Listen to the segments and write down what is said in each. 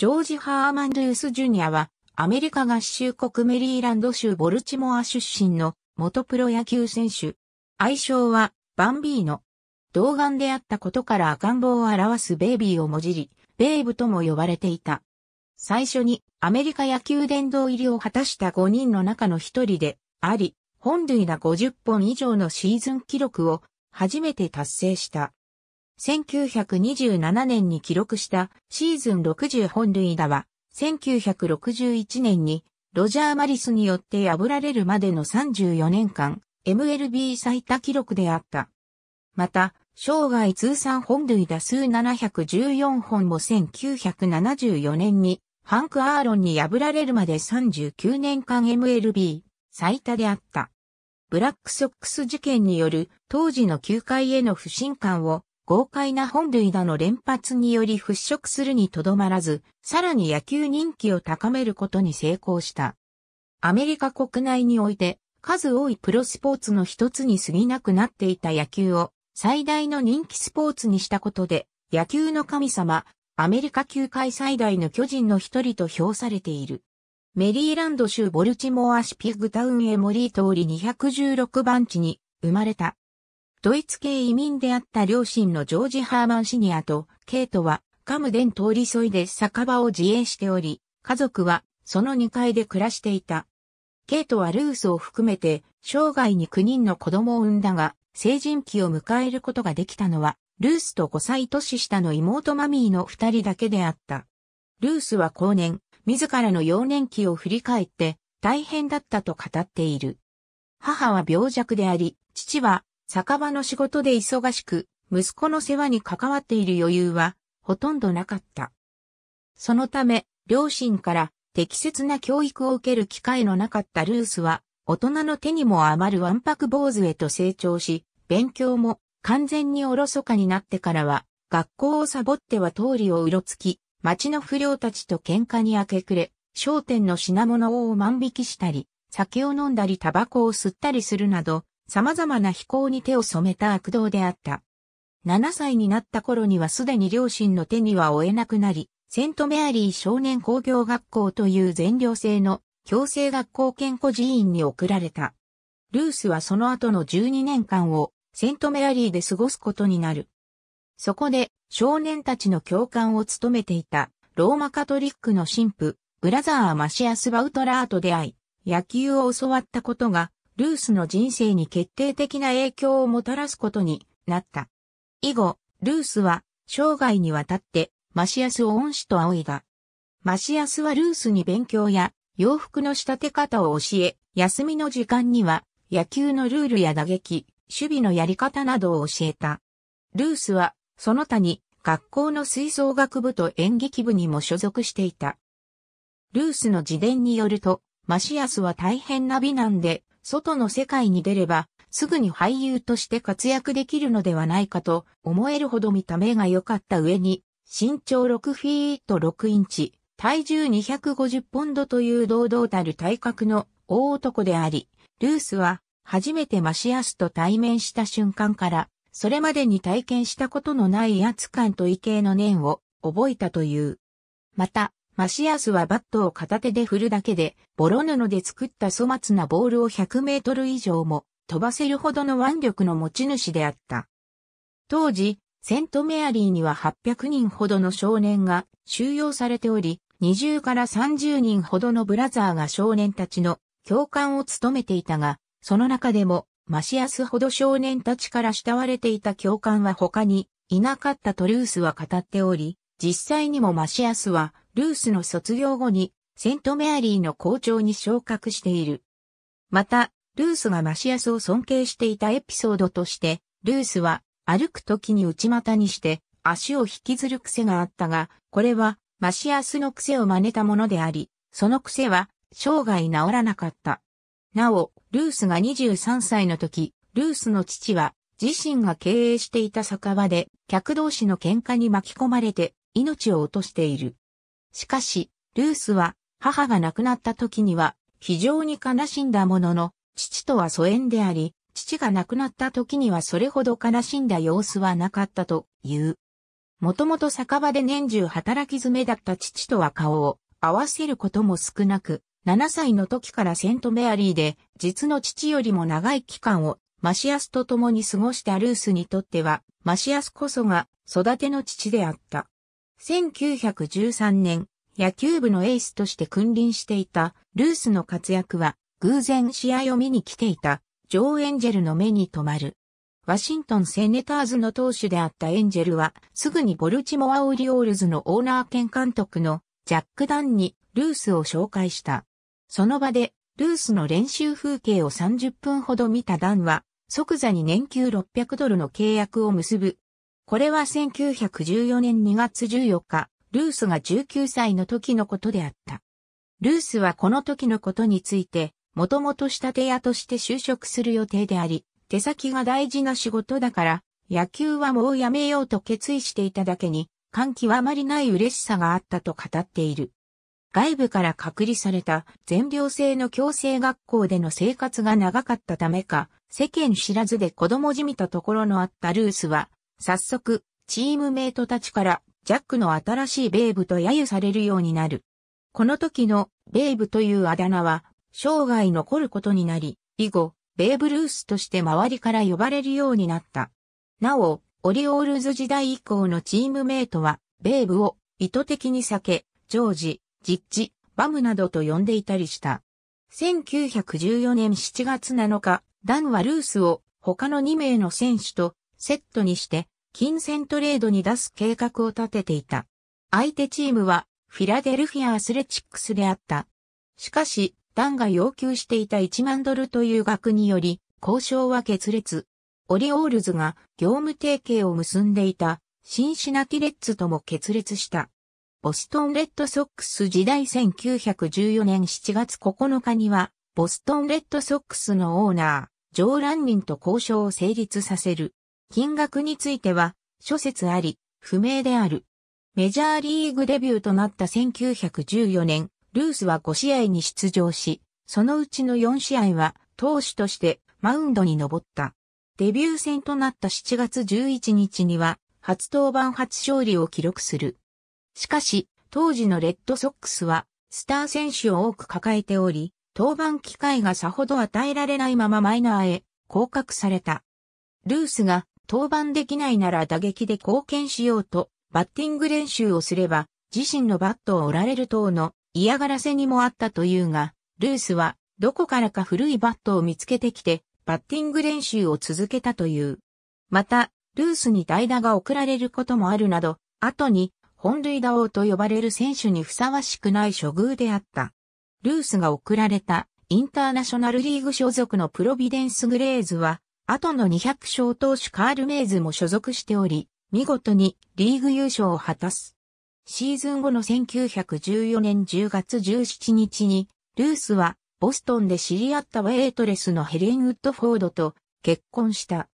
ジョージ・ハーマン・ルース・ジュニアは、アメリカ合衆国メリーランド州ボルチモア出身の元プロ野球選手。愛称は、バンビーノ。童顔であったことから赤ん坊を表すベイビーをもじり、ベーブとも呼ばれていた。最初にアメリカ野球殿堂入りを果たした5人の中の1人であり、本塁打50本以上のシーズン記録を初めて達成した。1927年に記録したシーズン60本塁打は、1961年にロジャー・マリスによって破られるまでの34年間、MLB 最多記録であった。また、生涯通算本塁打数714本も1974年にハンク・アーロンに破られるまで39年間 MLB 最多であった。ブラックソックス事件による当時の球界への不信感を豪快な本塁打の連発により払拭するにとどまらず、さらに野球人気を高めることに成功した。アメリカ国内において、数多いプロスポーツの一つに過ぎなくなっていた野球を最大の人気スポーツにしたことで、野球の神様、アメリカ球界最大の巨人の一人と評されている。メリーランド州ボルチモアシピグタウンエモリー通り216番地に生まれたドイツ系移民であった両親のジョージ・ハーマンシニアとケイトはカムデン通り沿いで酒場を自営しており、家族はその2階で暮らしていた。ケイトはルースを含めて生涯に9人の子供を産んだが、成人期を迎えることができたのは、ルースと5歳年下の妹マミーの2人だけであった。ルースは後年、自らの幼年期を振り返って大変だったと語っている。母は病弱であり、父は酒場の仕事で忙しく、息子の世話に関わっている余裕は、ほとんどなかった。そのため、両親から適切な教育を受ける機会のなかったルースは、大人の手にも余るわんぱく坊主へと成長し、勉強も完全におろそかになってからは、学校をサボっては通りをうろつき、町の不良たちと喧嘩に明け暮れ、商店の品物を万引きしたり、酒を飲んだりタバコを吸ったりするなど、様々な飛行に手を染めた悪童であった。7歳になった頃にはすでに両親の手には負えなくなり、セントメアリー少年工業学校という全寮制の強制学校健康寺院に送られた。ルースはその後の12年間をセントメアリーで過ごすことになる。そこで少年たちの教官を務めていたローマカトリックの神父、ブラザー・マシアス・バウトラーと出会い、野球を教わったことがルースの人生に決定的な影響をもたらすことになった。以後、ルースは生涯にわたってマシアスを恩師と仰いだ。マシアスはルースに勉強や洋服の仕立て方を教え、休みの時間には野球のルールや打撃、守備のやり方などを教えた。ルースはその他に学校の吹奏楽部と演劇部にも所属していた。ルースの自伝によると、マシアスは大変な美男で、外の世界に出れば、すぐに俳優として活躍できるのではないかと思えるほど見た目が良かった上に、身長6フィート6インチ、体重250ポンドという堂々たる体格の大男であり、ルースは初めてマシアスと対面した瞬間から、それまでに体験したことのない威圧感と畏敬の念を覚えたという。また、マシアスはバットを片手で振るだけで、ボロ布で作った粗末なボールを100メートル以上も飛ばせるほどの腕力の持ち主であった。当時、セントメアリーには800人ほどの少年が収容されており、20から30人ほどのブラザーが少年たちの教官を務めていたが、その中でもマシアスほど少年たちから慕われていた教官は他にいなかったトルースは語っており、実際にもマシアスはルースの卒業後にセントメアリーの校長に昇格している。また、ルースがマシアスを尊敬していたエピソードとして、ルースは歩く時に内股にして足を引きずる癖があったが、これはマシアスの癖を真似たものであり、その癖は生涯治らなかった。なお、ルースが23歳の時、ルースの父は自身が経営していた酒場で客同士の喧嘩に巻き込まれて命を落としている。しかし、ルースは母が亡くなった時には非常に悲しんだものの、父とは疎遠であり、父が亡くなった時にはそれほど悲しんだ様子はなかったという。もともと酒場で年中働き詰めだった父とは顔を合わせることも少なく、7歳の時からセントメアリーで、実の父よりも長い期間をマシアスと共に過ごしたルースにとっては、マシアスこそが育ての父であった。1913年、野球部のエースとして君臨していたルースの活躍は、偶然試合を見に来ていたジョー・エンジェルの目に留まる。ワシントンセネターズの投手であったエンジェルは、すぐにボルチモア・オリオールズのオーナー兼監督のジャック・ダンにルースを紹介した。その場で、ルースの練習風景を30分ほど見たダンは、即座に年給600ドルの契約を結ぶこれは1914年2月14日、ルースが19歳の時のことであった。ルースはこの時のことについて、もともと仕立て屋として就職する予定であり、手先が大事な仕事だから、野球はもうやめようと決意していただけに、感極まりない嬉しさがあったと語っている。外部から隔離された全寮制の強制学校での生活が長かったためか、世間知らずで子供じみたところのあったルースは、早速、チームメイトたちからジャックの新しいベイブと揶揄されるようになる。この時のベイブというあだ名は生涯残ることになり、以後、ベーブ・ルースとして周りから呼ばれるようになった。なお、オリオールズ時代以降のチームメイトは、ベーブを意図的に避け、ジョージ、ジッジ、バムなどと呼んでいたりした。1914年7月7日、ダンはルースを他の2名の選手とセットにして、金銭トレードに出す計画を立てていた。相手チームは、フィラデルフィア・アスレチックスであった。しかし、ダンが要求していた1万ドルという額により、交渉は決裂。オリオールズが業務提携を結んでいたシンシナティレッツとも決裂した。ボストンレッドソックス時代1914年7月9日には、ボストンレッドソックスのオーナー、ジョー・ランニンと交渉を成立させる。金額については、諸説あり、不明である。メジャーリーグデビューとなった1914年、ルースは5試合に出場し、そのうちの4試合は投手としてマウンドに登った。デビュー戦となった7月11日には、初登板初勝利を記録する。しかし、当時のレッドソックスは、スター選手を多く抱えており、登板機会がさほど与えられないままマイナーへ降格された。ルースが登板できないなら打撃で貢献しようと、バッティング練習をすれば、自身のバットを折られる等の嫌がらせにもあったというが、ルースはどこからか古いバットを見つけてきて、バッティング練習を続けたという。また、ルースに代打が送られることもあるなど、後に本塁打王と呼ばれる選手にふさわしくない処遇であった。ルースが送られたインターナショナルリーグ所属のプロビデンス・グレーズは後の200勝投手カール・メイズも所属しており、見事にリーグ優勝を果たす。シーズン後の1914年10月17日に、ルースはボストンで知り合ったウェイトレスのヘレン・ウッドフォードと結婚した。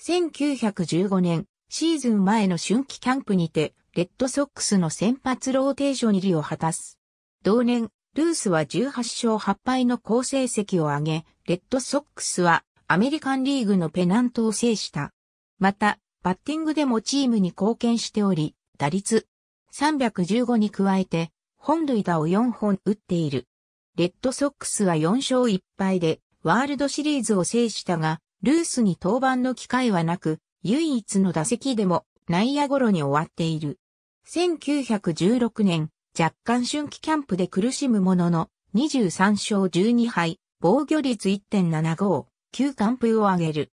1915年、シーズン前の春季キャンプにて、レッドソックスの先発ローテーション入りを果たす。同年、ルースは18勝8敗の好成績を挙げ、レッドソックスはアメリカンリーグのペナントを制した。また、バッティングでもチームに貢献しており、打率315に加えて、本塁打を4本打っている。レッドソックスは4勝1敗で、ワールドシリーズを制したが、ルースに登板の機会はなく、唯一の打席でも内野ゴロに終わっている。1916年、若干春季キャンプで苦しむものの、23勝12敗、防御率1.75。9完封を挙げる。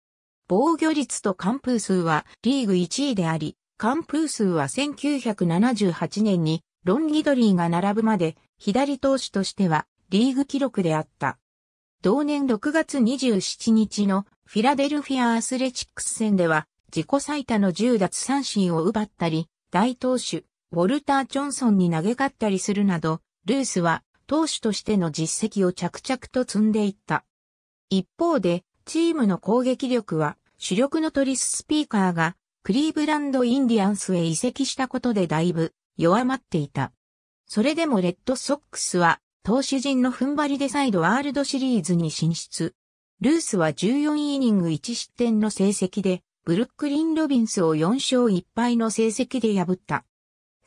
防御率と完封数はリーグ1位であり、完封数は1978年にロン・ギドリーが並ぶまで左投手としてはリーグ記録であった。同年6月27日のフィラデルフィア・アスレチックス戦では自己最多の10奪三振を奪ったり、大投手、ウォルター・ジョンソンに投げ勝ったりするなど、ルースは投手としての実績を着々と積んでいった。一方で、チームの攻撃力は、主力のトリス・スピーカーが、クリーブランド・インディアンスへ移籍したことでだいぶ弱まっていた。それでもレッドソックスは、投手陣の踏ん張りで再度ワールドシリーズに進出。ルースは14イニング1失点の成績で、ブルックリン・ロビンスを4勝1敗の成績で破った。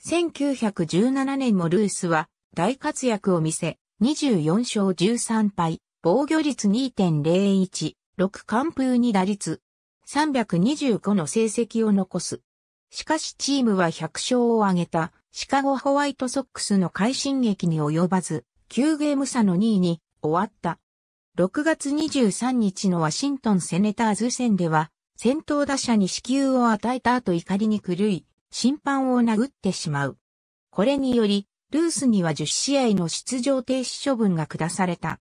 1917年もルースは大活躍を見せ、24勝13敗、防御率2.016完封に打率325の成績を残す。しかしチームは100勝を挙げたシカゴホワイトソックスの快進撃に及ばず9ゲーム差の2位に終わった。6月23日のワシントンセネターズ戦では先頭打者に支給を与えた後怒りに狂い審判を殴ってしまう。これによりルースには10試合の出場停止処分が下された。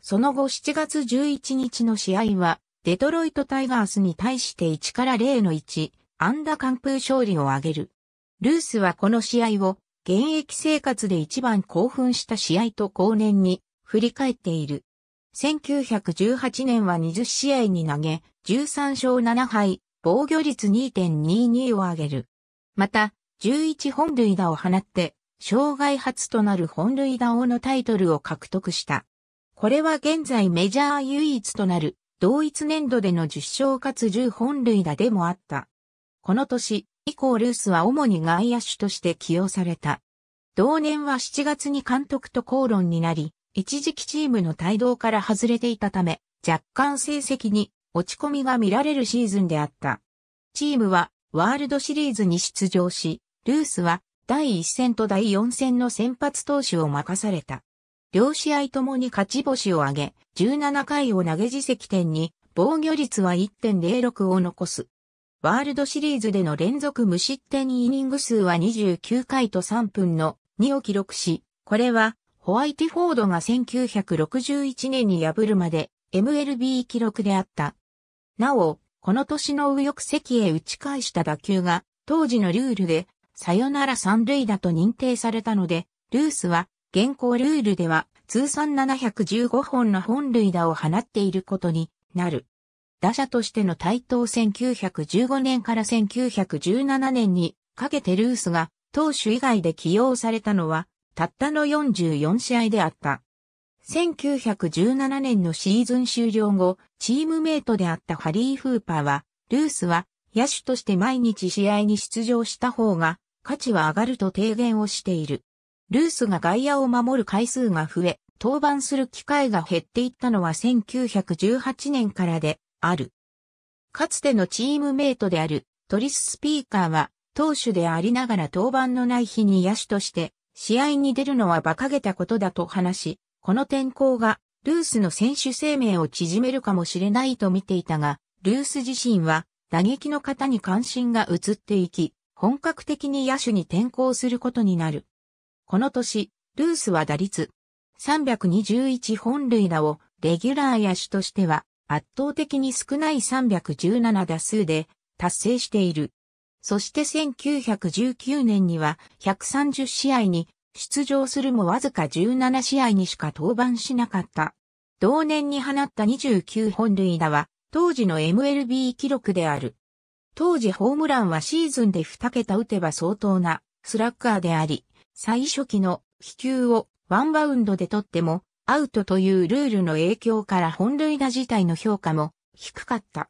その後7月11日の試合は、デトロイトタイガースに対して1から0の1、ダ打完封勝利を挙げる。ルースはこの試合を、現役生活で一番興奮した試合と後年に振り返っている。1918年は20試合に投げ、13勝7敗、防御率2.22を挙げる。また、11本塁打を放って、生涯初となる本塁打王のタイトルを獲得した。これは現在メジャー唯一となる、同一年度での10勝かつ10本塁打でもあった。この年以降ルースは主に外野手として起用された。同年は7月に監督と口論になり、一時期チームの帯同から外れていたため、若干成績に落ち込みが見られるシーズンであった。チームはワールドシリーズに出場し、ルースは第1戦と第4戦の先発投手を任された。両試合ともに勝ち星を挙げ、17回を投げ自責点に、防御率は1.06を残す。ワールドシリーズでの連続無失点イニング数は29回と3分の2を記録し、これはホワイティフォードが1961年に破るまで MLB 記録であった。なお、この年の右翼席へ打ち返した打球が当時のルールでサヨナラ三塁打と認定されたので、ルースは現行ルールでは通算715本の本塁打を放っていることになる。打者としての対等1915年から1917年にかけてルースが投手以外で起用されたのはたったの44試合であった。1917年のシーズン終了後、チームメイトであったハリー・フーパーは、ルースは野手として毎日試合に出場した方が価値は上がると提言をしている。ルースが外野を守る回数が増え、登板する機会が減っていったのは1918年からである。かつてのチームメイトであるトリス・スピーカーは投手でありながら登板のない日に野手として試合に出るのは馬鹿げたことだと話し、この天候がルースの選手生命を縮めるかもしれないと見ていたが、ルース自身は打撃の方に関心が移っていき、本格的に野手に転向することになる。この年、ルースは打率321本塁打をレギュラー野手としては圧倒的に少ない317打数で達成している。そして1919年には130試合に出場するもわずか17試合にしか登板しなかった。同年に放った29本塁打は当時の MLB 記録である。当時ホームランはシーズンで2桁打てば相当なスラッガーであり、最初期の飛球をワンバウンドで取ってもアウトというルールの影響から本塁打自体の評価も低かった。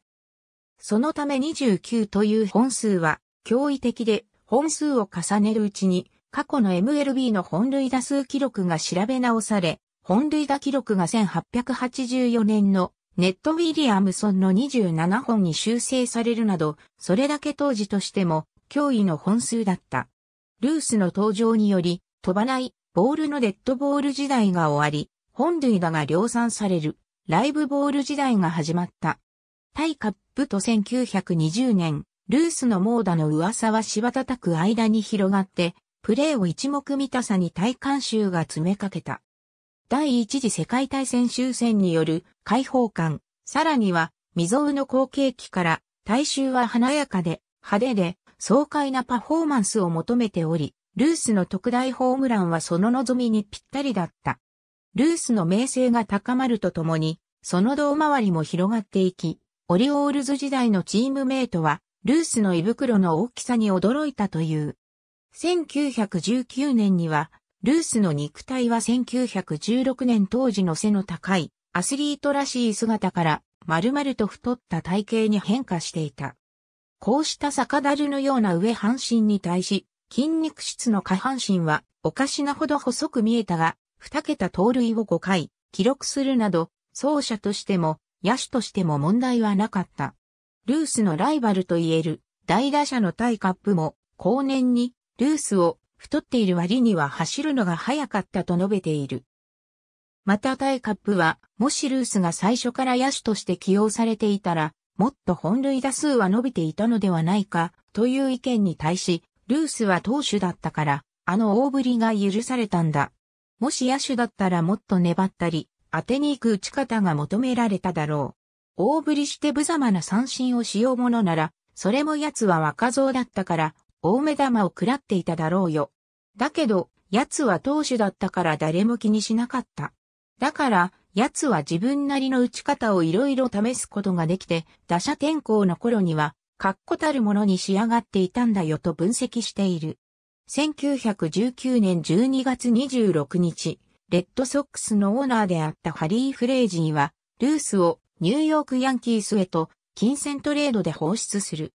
そのため29という本数は驚異的で本数を重ねるうちに過去の MLB の本塁打数記録が調べ直され、本塁打記録が1884年のネット・ウィリアムソンの27本に修正されるなど、それだけ当時としても驚異の本数だった。ルースの登場により、飛ばない、ボールのデッドボール時代が終わり、本塁打が量産される、ライブボール時代が始まった。タイカップと1920年、ルースの猛打の噂は柴たたく間に広がって、プレーを一目見たさに大観衆が詰めかけた。第一次世界大戦終戦による解放感、さらには未曾有の後継機から大衆は華やかで派手で爽快なパフォーマンスを求めており、ルースの特大ホームランはその望みにぴったりだった。ルースの名声が高まるとともに、その胴回りも広がっていき、オリオールズ時代のチームメイトは、ルースの胃袋の大きさに驚いたという。1919年には、ルースの肉体は1916年当時の背の高い、アスリートらしい姿から、丸々と太った体型に変化していた。こうした逆だるのような上半身に対し、筋肉質の下半身はおかしなほど細く見えたが、二桁盗塁を5回、記録するなど、走者としても、野手としても問題はなかった。ルースのライバルと言える、大打者のタイカップも、後年に、ルースを、太っている割には走るのが早かったと述べている。またタイカップは、もしルースが最初から野手として起用されていたら、もっと本塁打数は伸びていたのではないか、という意見に対し、ルースは投手だったから、あの大振りが許されたんだ。もし野手だったらもっと粘ったり、当てに行く打ち方が求められただろう。大振りして無様な三振をしようものなら、それも奴は若造だったから、大目玉を食らっていただろうよ。だけど、奴は投手だったから誰も気にしなかった。だから、奴は自分なりの打ち方をいろいろ試すことができて、打者転向の頃には、確固たるものに仕上がっていたんだよと分析している。1919年12月26日、レッドソックスのオーナーであったハリー・フレイジーは、ルースをニューヨークヤンキースへと金銭トレードで放出する。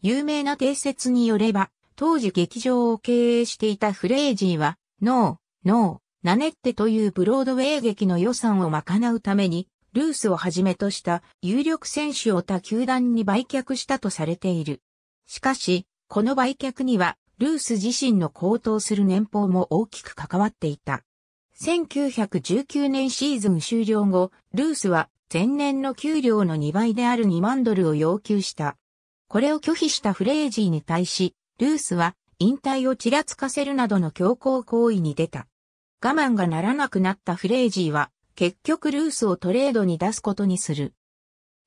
有名な定説によれば、当時劇場を経営していたフレイジーは、ノー、ノー、ナネッテというブロードウェイ劇の予算を賄うために、ルースをはじめとした有力選手を他球団に売却したとされている。しかし、この売却には、ルース自身の高騰する年俸も大きく関わっていた。1919年シーズン終了後、ルースは前年の給料の2倍である2万ドルを要求した。これを拒否したフレージーに対し、ルースは引退をちらつかせるなどの強行行為に出た。我慢がならなくなったフレージーは、結局ルースをトレードに出すことにする。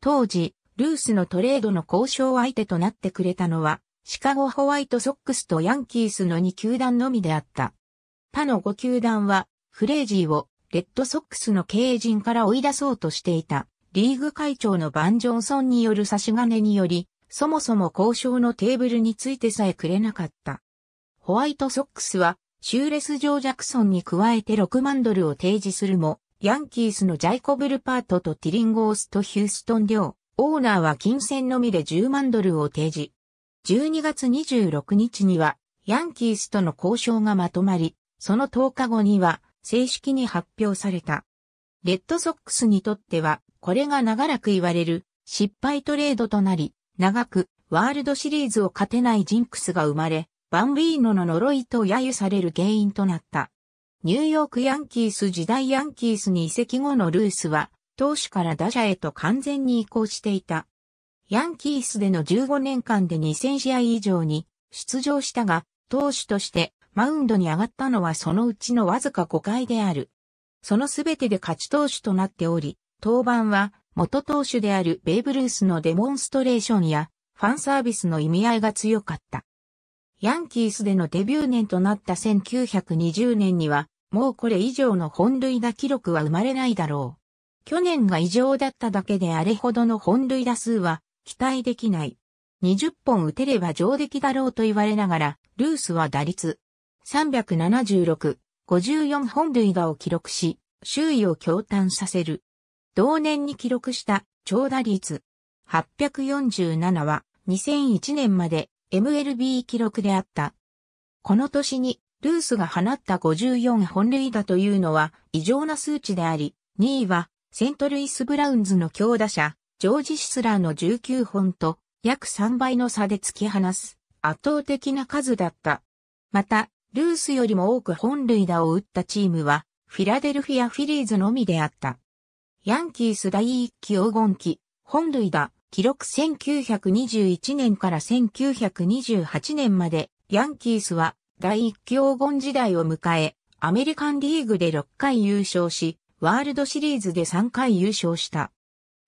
当時、ルースのトレードの交渉相手となってくれたのは、シカゴホワイトソックスとヤンキースの2球団のみであった。他の5球団は、フレージーをレッドソックスの経営陣から追い出そうとしていた、リーグ会長のバン・ジョンソンによる差し金により、そもそも交渉のテーブルについてさえくれなかった。ホワイトソックスはシューレス・ジョー・ジャクソンに加えて6万ドルを提示するも、ヤンキースのジャイコブ・ルパートとティリンゴースト・ヒューストン両、オーナーは金銭のみで10万ドルを提示。12月26日には、ヤンキースとの交渉がまとまり、その10日後には、正式に発表された。レッドソックスにとっては、これが長らく言われる、失敗トレードとなり、長く、ワールドシリーズを勝てないジンクスが生まれ、バンビーノの呪いと揶揄される原因となった。ニューヨークヤンキース時代ヤンキースに移籍後のルースは、投手から打者へと完全に移行していた。ヤンキースでの15年間で2000試合以上に出場したが、投手としてマウンドに上がったのはそのうちのわずか5回である。そのすべてで勝ち投手となっており、登板は元投手であるベーブ・ルースのデモンストレーションやファンサービスの意味合いが強かった。ヤンキースでのデビュー年となった1920年には、もうこれ以上の本塁打記録は生まれないだろう。去年が異常だっただけであれほどの本塁打数は期待できない。20本打てれば上出来だろうと言われながら、ルースは打率376、54本塁打を記録し、周囲を驚嘆させる。同年に記録した長打率847は2001年まで MLB 記録であった。この年に、ルースが放った54本塁打というのは異常な数値であり、2位はセントルイス・ブラウンズの強打者、ジョージ・シスラーの19本と約3倍の差で突き放す圧倒的な数だった。また、ルースよりも多く本塁打を打ったチームはフィラデルフィア・フィリーズのみであった。ヤンキース第1期黄金期、本塁打、記録1921年から1928年まで、ヤンキースは第一強言時代を迎え、アメリカンリーグで6回優勝し、ワールドシリーズで3回優勝した。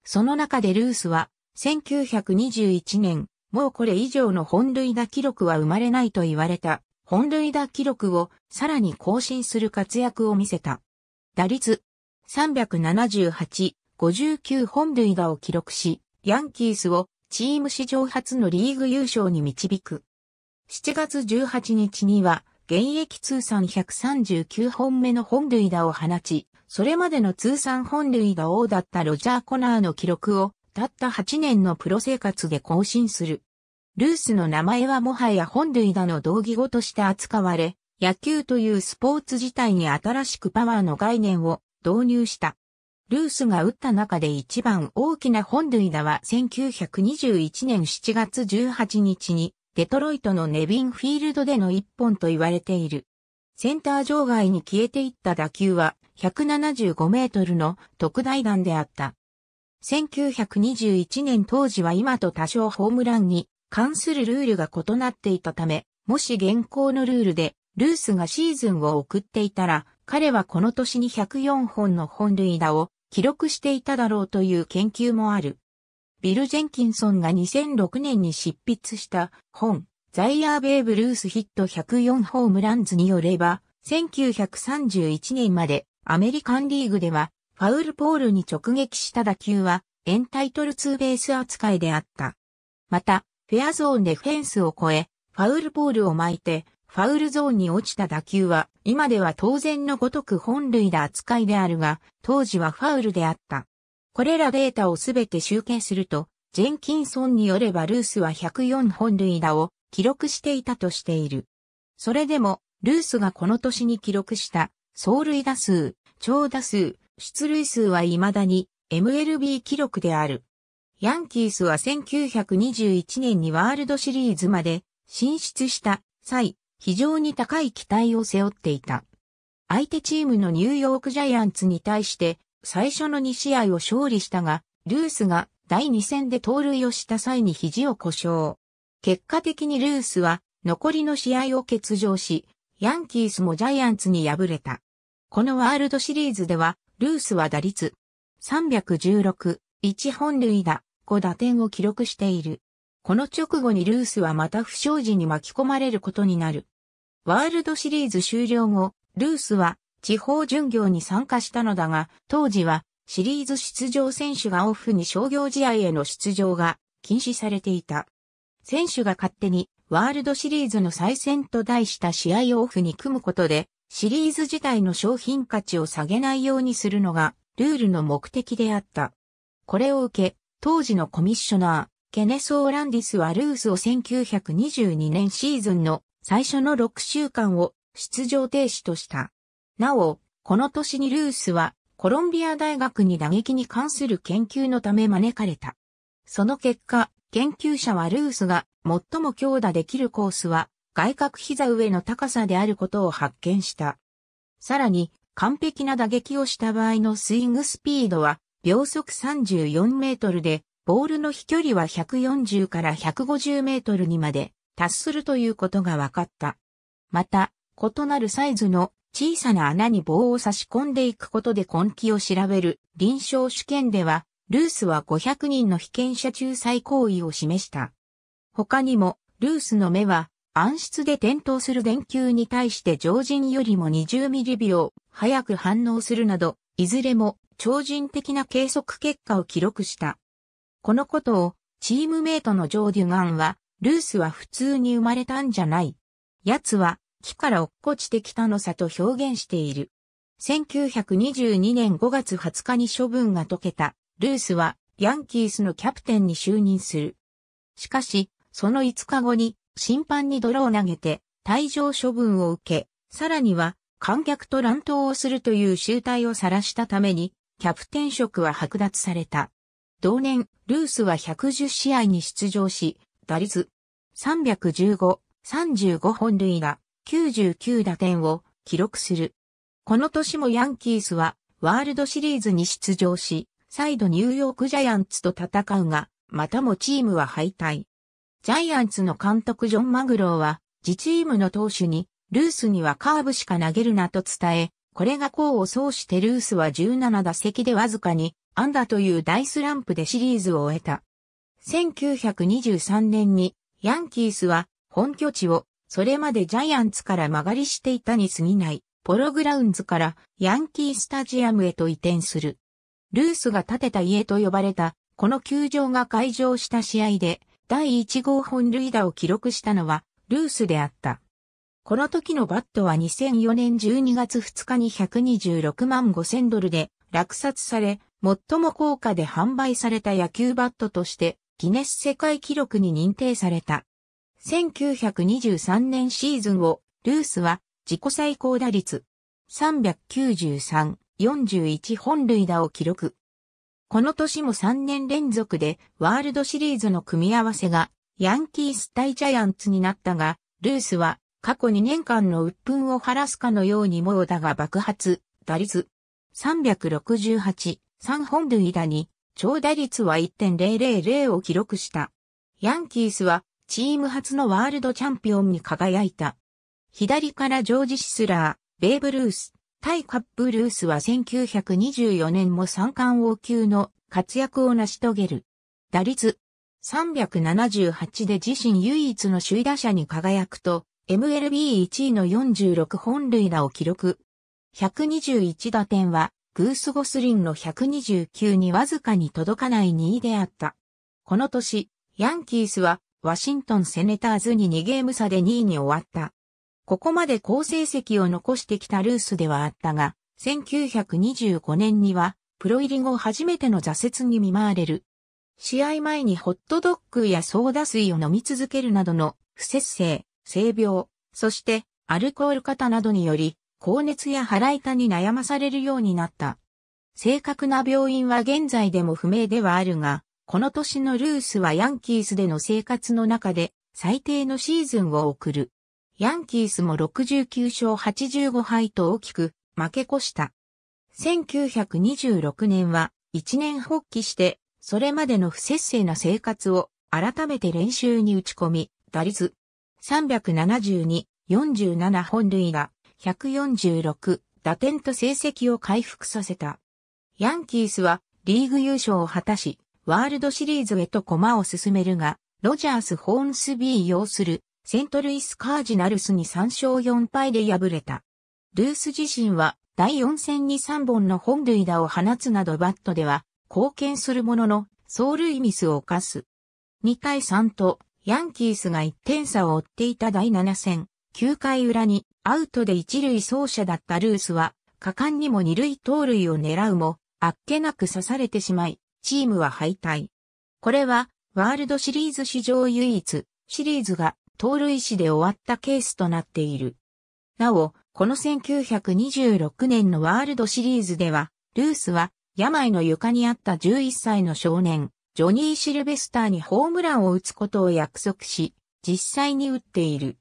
その中でルースは、1921年、もうこれ以上の本塁打記録は生まれないと言われた、本塁打記録をさらに更新する活躍を見せた。打率378、59本塁打を記録し、ヤンキースをチーム史上初のリーグ優勝に導く。7月18日には、現役通算139本目の本塁打を放ち、それまでの通算本塁打王だったロジャー・コナーの記録を、たった8年のプロ生活で更新する。ルースの名前はもはや本塁打の同義語として扱われ、野球というスポーツ自体に新しくパワーの概念を導入した。ルースが打った中で一番大きな本塁打は1921年7月18日にデトロイトのネビンフィールドでの一本と言われている。センター場外に消えていった打球は175メートルの特大弾であった。1921年当時は今と多少ホームランに関するルールが異なっていたため、もし現行のルールでルースがシーズンを送っていたら、彼はこの年に104本の本塁打を記録していただろうという研究もある。ビル・ジェンキンソンが2006年に執筆した本、ザイヤー・ベイ・ブルース・ヒット104ホームランズによれば、1931年までアメリカンリーグでは、ファウルポールに直撃した打球は、エンタイトルツーベース扱いであった。また、フェアゾーンでフェンスを越え、ファウルポールを巻いて、ファウルゾーンに落ちた打球は、今では当然のごとく本塁打扱いであるが、当時はファウルであった。これらデータをすべて集計すると、ジェンキンソンによればルースは104本塁打を記録していたとしている。それでも、ルースがこの年に記録した、走塁打数、長打数、出塁数は未だに MLB 記録である。ヤンキースは1921年にワールドシリーズまで進出した際、非常に高い期待を背負っていた。相手チームのニューヨークジャイアンツに対して最初の2試合を勝利したが、ルースが第2戦で盗塁をした際に肘を故障。結果的にルースは残りの試合を欠場し、ヤンキースもジャイアンツに敗れた。このワールドシリーズでは、ルースは打率316、1本塁打、5打点を記録している。この直後にルースはまた不祥事に巻き込まれることになる。ワールドシリーズ終了後、ルースは地方巡業に参加したのだが、当時はシリーズ出場選手がオフに商業試合への出場が禁止されていた。選手が勝手にワールドシリーズの再戦と題した試合をオフに組むことで、シリーズ自体の商品価値を下げないようにするのがルールの目的であった。これを受け、当時のコミッショナー、ケネス・オーランディスはルースを1922年シーズンの最初の6週間を出場停止とした。なお、この年にルースはコロンビア大学に打撃に関する研究のため招かれた。その結果、研究者はルースが最も強打できるコースは外角膝上の高さであることを発見した。さらに、完璧な打撃をした場合のスイングスピードは秒速34メートルで、ボールの飛距離は140から150メートルにまで達するということが分かった。また、異なるサイズの小さな穴に棒を差し込んでいくことで根気を調べる臨床試験では、ルースは500人の被験者仲裁行為を示した。他にも、ルースの目は暗室で点灯する電球に対して常人よりも20ミリ秒早く反応するなど、いずれも超人的な計測結果を記録した。このことをチームメイトのジョー・デュガンはルースは普通に生まれたんじゃない。奴は木から落っこちてきたのさと表現している。1922年5月20日に処分が解けた、ルースはヤンキースのキャプテンに就任する。しかし、その5日後に審判に泥を投げて退場処分を受け、さらには観客と乱闘をするという集体を晒したために、キャプテン職は剥奪された。同年、ルースは110試合に出場し、打率315、35本塁打、99打点を記録する。この年もヤンキースはワールドシリーズに出場し、再度ニューヨークジャイアンツと戦うが、またもチームは敗退。ジャイアンツの監督ジョン・マグローは、自チームの投手に、ルースにはカーブしか投げるなと伝え、これが功を奏してルースは17打席でわずかに、アンダという大スランプでシリーズを終えた。1923年にヤンキースは本拠地をそれまでジャイアンツから曲がりしていたに過ぎないポログラウンズからヤンキースタジアムへと移転する。ルースが建てた家と呼ばれたこの球場が会場した試合で第1号本塁打を記録したのはルースであった。この時のバットは2004年12月2日に126万5000ドルで落札され、最も高価で販売された野球バットとしてギネス世界記録に認定された。1923年シーズンを、ルースは自己最高打率393、41本塁打を記録。この年も3年連続でワールドシリーズの組み合わせがヤンキース対ジャイアンツになったが、ルースは過去2年間の鬱憤を晴らすかのように猛打が爆発、打率368、3本塁打に長打率は1.000を記録した。ヤンキースはチーム初のワールドチャンピオンに輝いた。左からジョージ・シスラー、ベーブ・ルース、タイ・カップ・ルースは1924年も三冠王級の活躍を成し遂げる。打率378で自身唯一の首位打者に輝くと、MLB1 位の46本塁打を記録。121打点はグース・ゴスリンの129にわずかに届かない2位であった。この年、ヤンキースはワシントン・セネターズに2ゲーム差で2位に終わった。ここまで好成績を残してきたルースではあったが、1925年にはプロ入り後初めての挫折に見舞われる。試合前にホットドッグやソーダ水を飲み続けるなどの不節制、性病、そしてアルコール型などにより高熱や腹痛に悩まされるようになった。正確な病院は現在でも不明ではあるが、この年のルースはヤンキースでの生活の中で最低のシーズンを送る。ヤンキースも69勝85敗と大きく負け越した。1926年は一年発起して、それまでの不節制な生活を改めて練習に打ち込み、打率372、47本塁打、146打点と成績を回復させた。ヤンキースはリーグ優勝を果たし、ワールドシリーズへと駒を進めるが、ロジャース・ホーンスビー擁するセントルイス・カージナルスに3勝4敗で敗れた。ルース自身は第4戦に3本の本塁打を放つなどバットでは貢献するものの走塁ミスを犯す。2対3とヤンキースが1点差を追っていた第7戦、9回裏にアウトで一塁走者だったルースは、果敢にも二塁盗塁を狙うも、あっけなく刺されてしまい、チームは敗退。これは、ワールドシリーズ史上唯一、シリーズが盗塁死で終わったケースとなっている。なお、この1926年のワールドシリーズでは、ルースは病の床にあった11歳の少年、ジョニー・シルベスターにホームランを打つことを約束し、実際に打っている。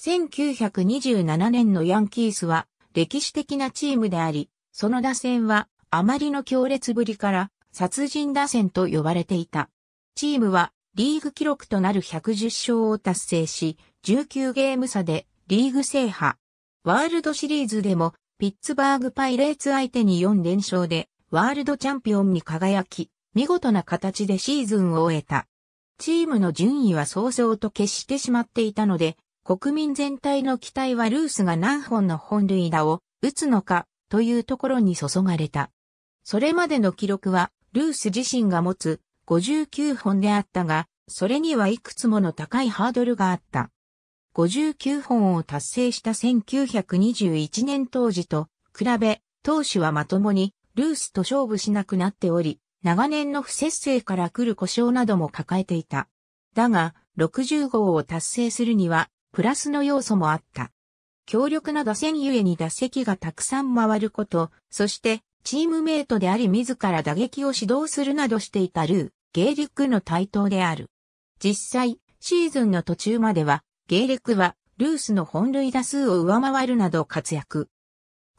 1927年のヤンキースは歴史的なチームであり、その打線はあまりの強烈ぶりから殺人打線と呼ばれていた。チームはリーグ記録となる110勝を達成し、19ゲーム差でリーグ制覇。ワールドシリーズでもピッツバーグパイレーツ相手に4連勝でワールドチャンピオンに輝き、見事な形でシーズンを終えた。チームの順位は早々と決してしまっていたので、国民全体の期待はルースが何本の本類打を打つのかというところに注がれた。それまでの記録はルース自身が持つ59本であったが、それにはいくつもの高いハードルがあった。59本を達成した1921年当時と比べ、当主はまともにルースと勝負しなくなっており、長年の不節制から来る故障なども抱えていた。だが、60号を達成するには、プラスの要素もあった。強力な打線ゆえに打席がたくさん回ること、そしてチームメイトであり自ら打撃を指導するなどしていたルー、ゲーリックの対等である。実際、シーズンの途中までは、ゲーリックはルースの本塁打数を上回るなど活躍。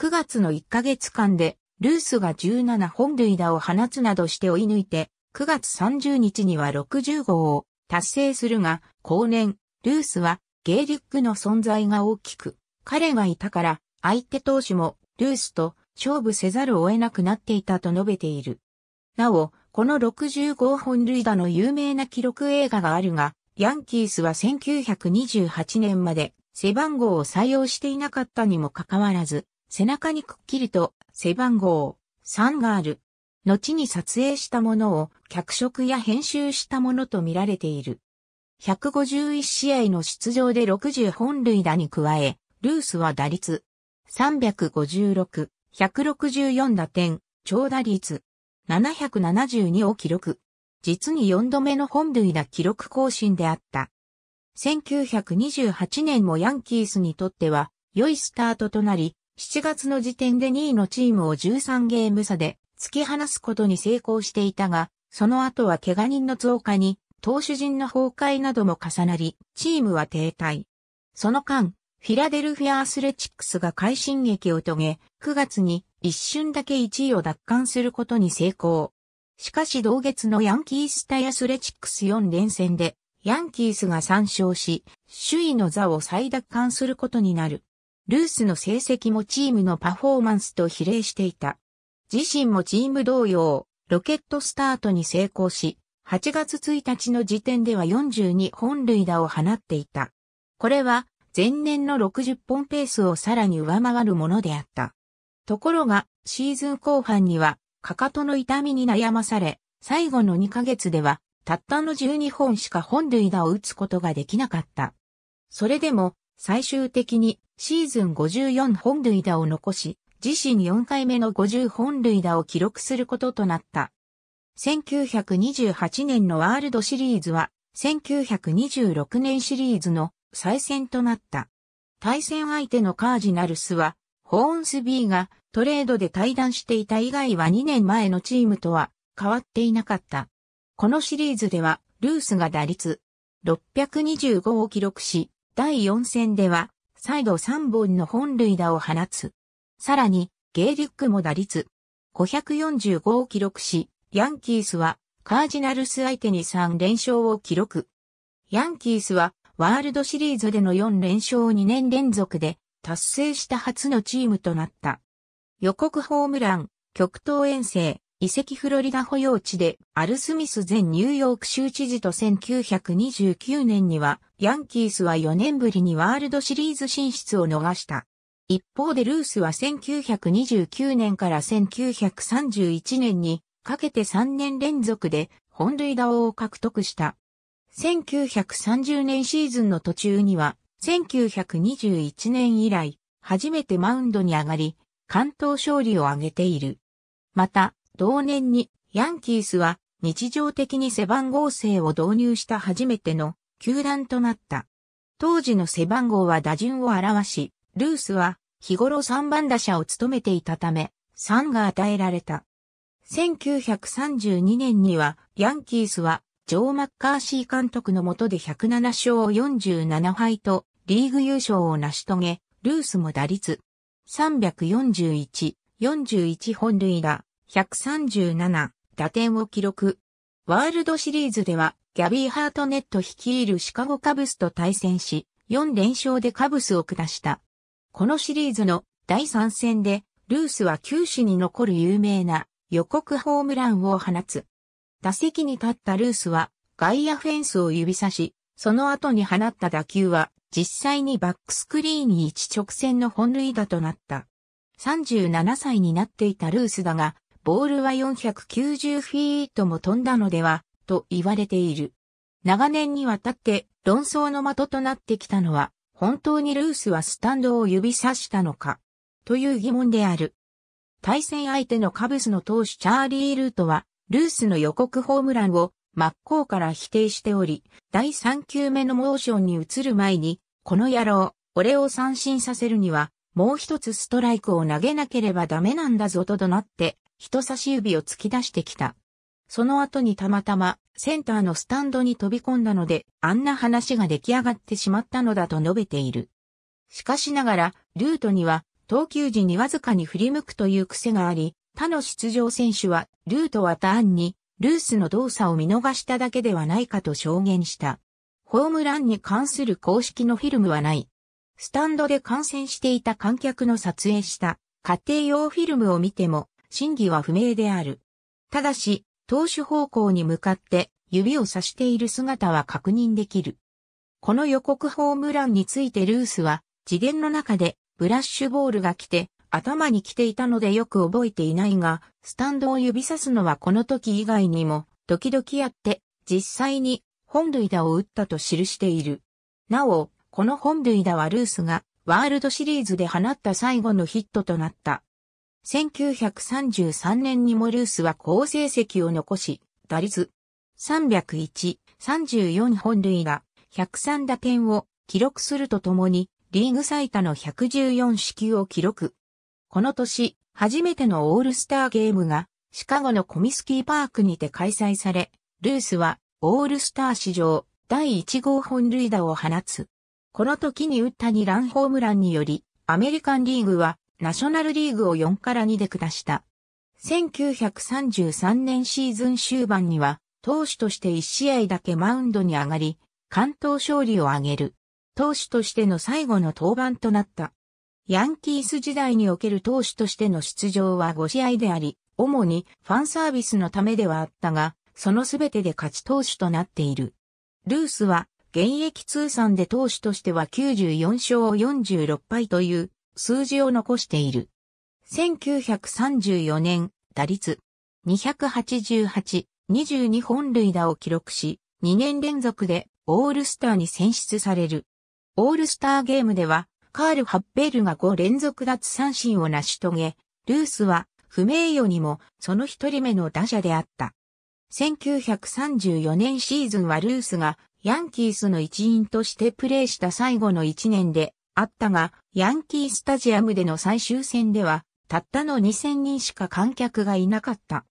9月の1ヶ月間で、ルースが17本塁打を放つなどして追い抜いて、9月30日には60号を達成するが、後年、ルースはゲイリックの存在が大きく、彼がいたから相手投手もルースと勝負せざるを得なくなっていたと述べている。なお、この65本塁打の有名な記録映画があるが、ヤンキースは1928年まで背番号を採用していなかったにもかかわらず、背中にくっきりと背番号3がある。後に撮影したものを脚色や編集したものと見られている。151試合の出場で60本塁打に加え、ルースは打率356、164打点、長打率772を記録。実に4度目の本塁打記録更新であった。1928年もヤンキースにとっては良いスタートとなり、7月の時点で2位のチームを13ゲーム差で突き放すことに成功していたが、その後は怪我人の増加に投手陣の崩壊なども重なり、チームは停滞。その間、フィラデルフィア・アスレチックスが快進撃を遂げ、9月に一瞬だけ1位を奪還することに成功。しかし同月のヤンキース対アスレチックス4連戦で、ヤンキースが3勝し、首位の座を再奪還することになる。ルースの成績もチームのパフォーマンスと比例していた。自身もチーム同様、ロケットスタートに成功し、8月1日の時点では42本塁打を放っていた。これは前年の60本ペースをさらに上回るものであった。ところが、シーズン後半には、かかとの痛みに悩まされ、最後の2ヶ月では、たったの12本しか本塁打を打つことができなかった。それでも、最終的にシーズン54本塁打を残し、自身4回目の50本塁打を記録することとなった。1928年のワールドシリーズは、1926年シリーズの再戦となった。対戦相手のカージナルスは、ホーンスビーがトレードで対談していた以外は2年前のチームとは変わっていなかった。このシリーズでは、ルースが打率625を記録し、第4戦では、再度3本の本塁打を放つ。さらに、ゲイリックも打率545を記録し、ヤンキースはカージナルス相手に3連勝を記録。ヤンキースはワールドシリーズでの4連勝を2年連続で達成した初のチームとなった。予告ホームラン、極東遠征、遺跡フロリダ保養地でアル・スミス前ニューヨーク州知事と1929年にはヤンキースは4年ぶりにワールドシリーズ進出を逃した。一方でルースは1929年から1931年にかけて3年連続で本塁打王を獲得した。1930年シーズンの途中には、1921年以来、初めてマウンドに上がり、関東勝利を挙げている。また、同年に、ヤンキースは日常的に背番号制を導入した初めての球団となった。当時の背番号は打順を表し、ルースは日頃3番打者を務めていたため、3が与えられた。1932年には、ヤンキースは、ジョー・マッカーシー監督の下で107勝47敗と、リーグ優勝を成し遂げ、ルースも打率、341、41本塁打、137、打点を記録。ワールドシリーズでは、ギャビー・ハートネット率いるシカゴカブスと対戦し、4連勝でカブスを下した。このシリーズの第3戦で、ルースは九死に残る有名な予告ホームランを放つ。打席に立ったルースは外野フェンスを指差し、その後に放った打球は実際にバックスクリーンに一直線の本塁打となった。37歳になっていたルースだが、ボールは490フィートも飛んだのでは、と言われている。長年にわたって論争の的となってきたのは、本当にルースはスタンドを指さしたのか、という疑問である。対戦相手のカブスの投手チャーリー・ルートは、ルースの予告ホームランを真っ向から否定しており、第3球目のモーションに移る前に、この野郎、俺を三振させるには、もう一つストライクを投げなければダメなんだぞと怒鳴って、人差し指を突き出してきた。その後にたまたまセンターのスタンドに飛び込んだので、あんな話が出来上がってしまったのだと述べている。しかしながら、ルートには投球時にわずかに振り向くという癖があり、他の出場選手は、ルートはターンに、ルースの動作を見逃しただけではないかと証言した。ホームランに関する公式のフィルムはない。スタンドで観戦していた観客の撮影した家庭用フィルムを見ても真偽は不明である。ただし、投手方向に向かって指を指している姿は確認できる。この予告ホームランについてルースは自伝の中でブラッシュボールが来て、頭に来ていたのでよく覚えていないが、スタンドを指さすのはこの時以外にも、時々やって、実際に本塁打を打ったと記している。なお、この本塁打はルースがワールドシリーズで放った最後のヒットとなった。1933年にもルースは好成績を残し、打率301、34本塁打、103打点を記録するとともに、リーグ最多の114支球を記録。この年、初めてのオールスターゲームが、シカゴのコミスキーパークにて開催され、ルースは、オールスター史上、第1号本塁打を放つ。この時に打った2ランホームランにより、アメリカンリーグは、ナショナルリーグを4から2で下した。1933年シーズン終盤には、投手として1試合だけマウンドに上がり、関東勝利を挙げる。投手としての最後の登板となった。ヤンキース時代における投手としての出場は5試合であり、主にファンサービスのためではあったが、その全てで勝ち投手となっている。ルースは、現役通算で投手としては94勝46敗という数字を残している。1934年、打率288、22本塁打を記録し、2年連続でオールスターに選出される。オールスターゲームでは、カール・ハッペルが5連続奪三振を成し遂げ、ルースは不名誉にもその一人目の打者であった。1934年シーズンはルースがヤンキースの一員としてプレーした最後の1年であったが、ヤンキースタジアムでの最終戦では、たったの2000人しか観客がいなかった。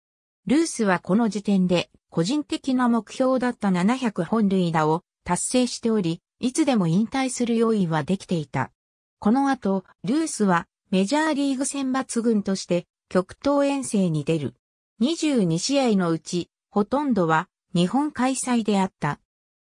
ルースはこの時点で個人的な目標だった700本塁打を達成しており、いつでも引退する用意はできていた。この後、ルースはメジャーリーグ選抜軍として極東遠征に出る。22試合のうち、ほとんどは日本開催であった。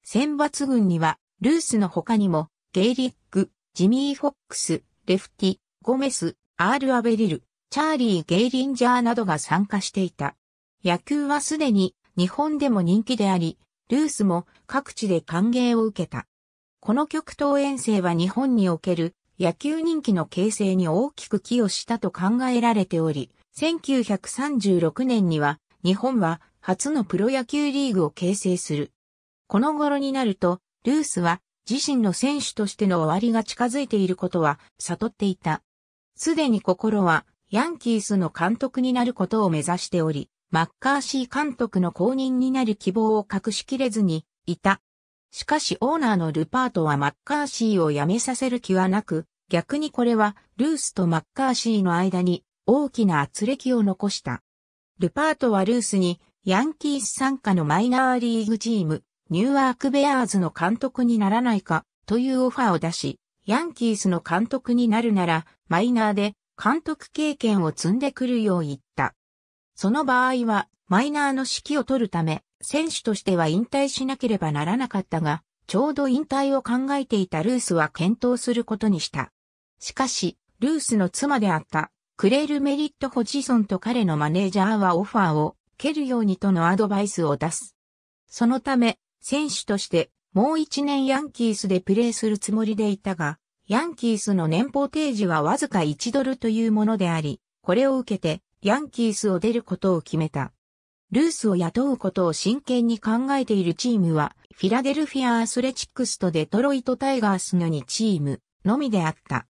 選抜軍には、ルースの他にも、ゲイリック、ジミー・フォックス、レフティ、ゴメス、アール・アベリル、チャーリー・ゲイリンジャーなどが参加していた。野球はすでに日本でも人気であり、ルースも各地で歓迎を受けた。この極東遠征は日本における野球人気の形成に大きく寄与したと考えられており、1936年には日本は初のプロ野球リーグを形成する。この頃になると、ルースは自身の選手としての終わりが近づいていることは悟っていた。すでに心はヤンキースの監督になることを目指しており、マッカーシー監督の公認になる希望を隠しきれずにいた。しかしオーナーのルパートはマッカーシーを辞めさせる気はなく、逆にこれはルースとマッカーシーの間に大きな圧力を残した。ルパートはルースにヤンキース参加のマイナーリーグチーム、ニューアークベアーズの監督にならないかというオファーを出し、ヤンキースの監督になるならマイナーで監督経験を積んでくるよう言った。その場合はマイナーの指揮を取るため選手としては引退しなければならなかったが、ちょうど引退を考えていたルースは検討することにした。しかし、ルースの妻であったクレール・メリット・ホジソンと彼のマネージャーはオファーを蹴るようにとのアドバイスを出す。そのため、選手としてもう一年ヤンキースでプレーするつもりでいたが、ヤンキースの年俸提示はわずか1ドルというものであり、これを受けてヤンキースを出ることを決めた。ルースを雇うことを真剣に考えているチームは、フィラデルフィア・アスレチックスとデトロイト・タイガースの2チームのみであった。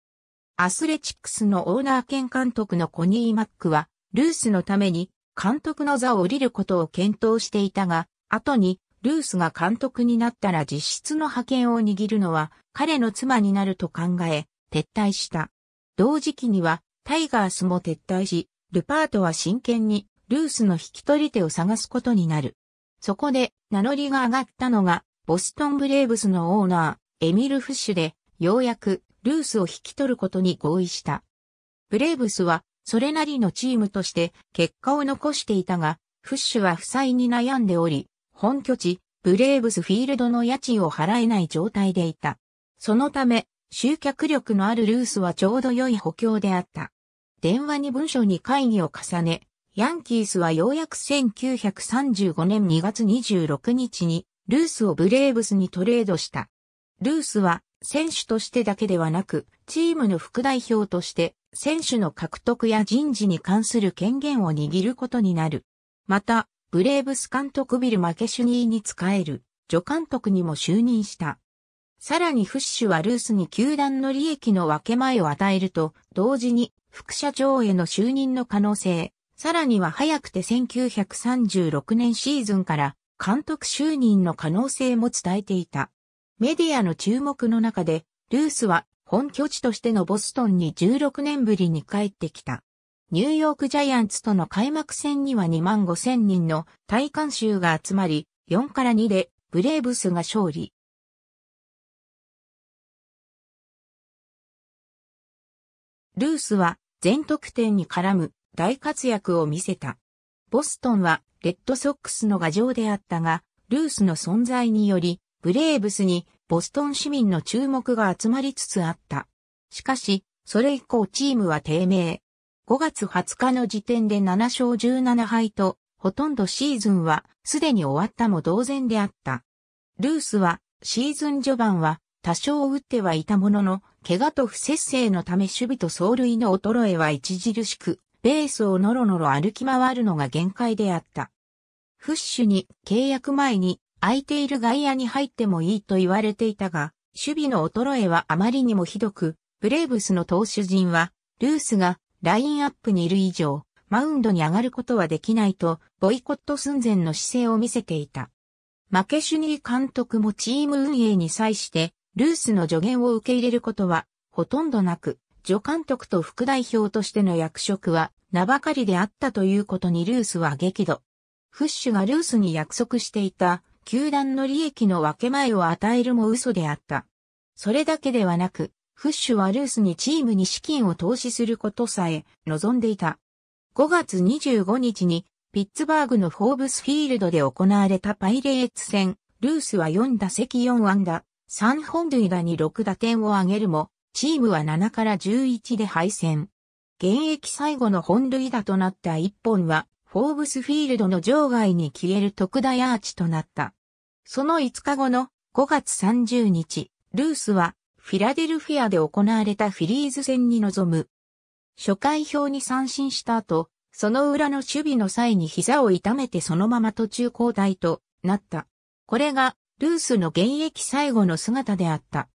アスレチックスのオーナー兼監督のコニー・マックは、ルースのために監督の座を降りることを検討していたが、後にルースが監督になったら実質の派遣を握るのは彼の妻になると考え、撤退した。同時期にはタイガースも撤退し、ルパートは真剣にルースの引き取り手を探すことになる。そこで名乗りが上がったのが、ボストンブレーブスのオーナー、エミル・フッシュで、ようやくルースを引き取ることに合意した。ブレーブスは、それなりのチームとして結果を残していたが、フッシュは負債に悩んでおり、本拠地、ブレーブスフィールドの家賃を払えない状態でいた。そのため、集客力のあるルースはちょうど良い補強であった。電話に文書に会議を重ね、ヤンキースはようやく1935年2月26日にルースをブレーブスにトレードした。ルースは選手としてだけではなく、チームの副代表として選手の獲得や人事に関する権限を握ることになる。また、ブレーブス監督ビル・マケシュニーに仕える助監督にも就任した。さらにフッシュはルースに球団の利益の分け前を与えると、同時に副社長への就任の可能性、さらには早くて1936年シーズンから監督就任の可能性も伝えていた。メディアの注目の中で、ルースは本拠地としてのボストンに16年ぶりに帰ってきた。ニューヨークジャイアンツとの開幕戦には2万5千人の大観衆が集まり、4から2でブレーブスが勝利。ルースは全得点に絡む大活躍を見せた。ボストンはレッドソックスの牙城であったが、ルースの存在により、ブレーブスにボストン市民の注目が集まりつつあった。しかし、それ以降チームは低迷。5月20日の時点で7勝17敗と、ほとんどシーズンはすでに終わったも同然であった。ルースはシーズン序盤は多少打ってはいたものの、怪我と不節制のため守備と走塁の衰えは著しく、ベースをのろのろ歩き回るのが限界であった。フッシュに契約前に空いている外野に入ってもいいと言われていたが、守備の衰えはあまりにもひどく、ブレーブスの投手陣は、ルースがラインアップにいる以上、マウンドに上がることはできないと、ボイコット寸前の姿勢を見せていた。マケシュニー監督もチーム運営に際して、ルースの助言を受け入れることは、ほとんどなく、助監督と副代表としての役職は名ばかりであったということにルースは激怒。フッシュがルースに約束していた球団の利益の分け前を与えるも嘘であった。それだけではなく、フッシュはルースにチームに資金を投資することさえ望んでいた。5月25日にピッツバーグのフォーブスフィールドで行われたパイレーツ戦、ルースは4打席4安打、3本塁打に6打点を挙げるも、チームは7から11で敗戦。現役最後の本塁打となった1本は、フォーブスフィールドの場外に消える特大アーチとなった。その5日後の5月30日、ルースはフィラデルフィアで行われたフィリーズ戦に臨む。初回表に三振した後、その裏の守備の際に膝を痛めてそのまま途中交代となった。これがルースの現役最後の姿であった。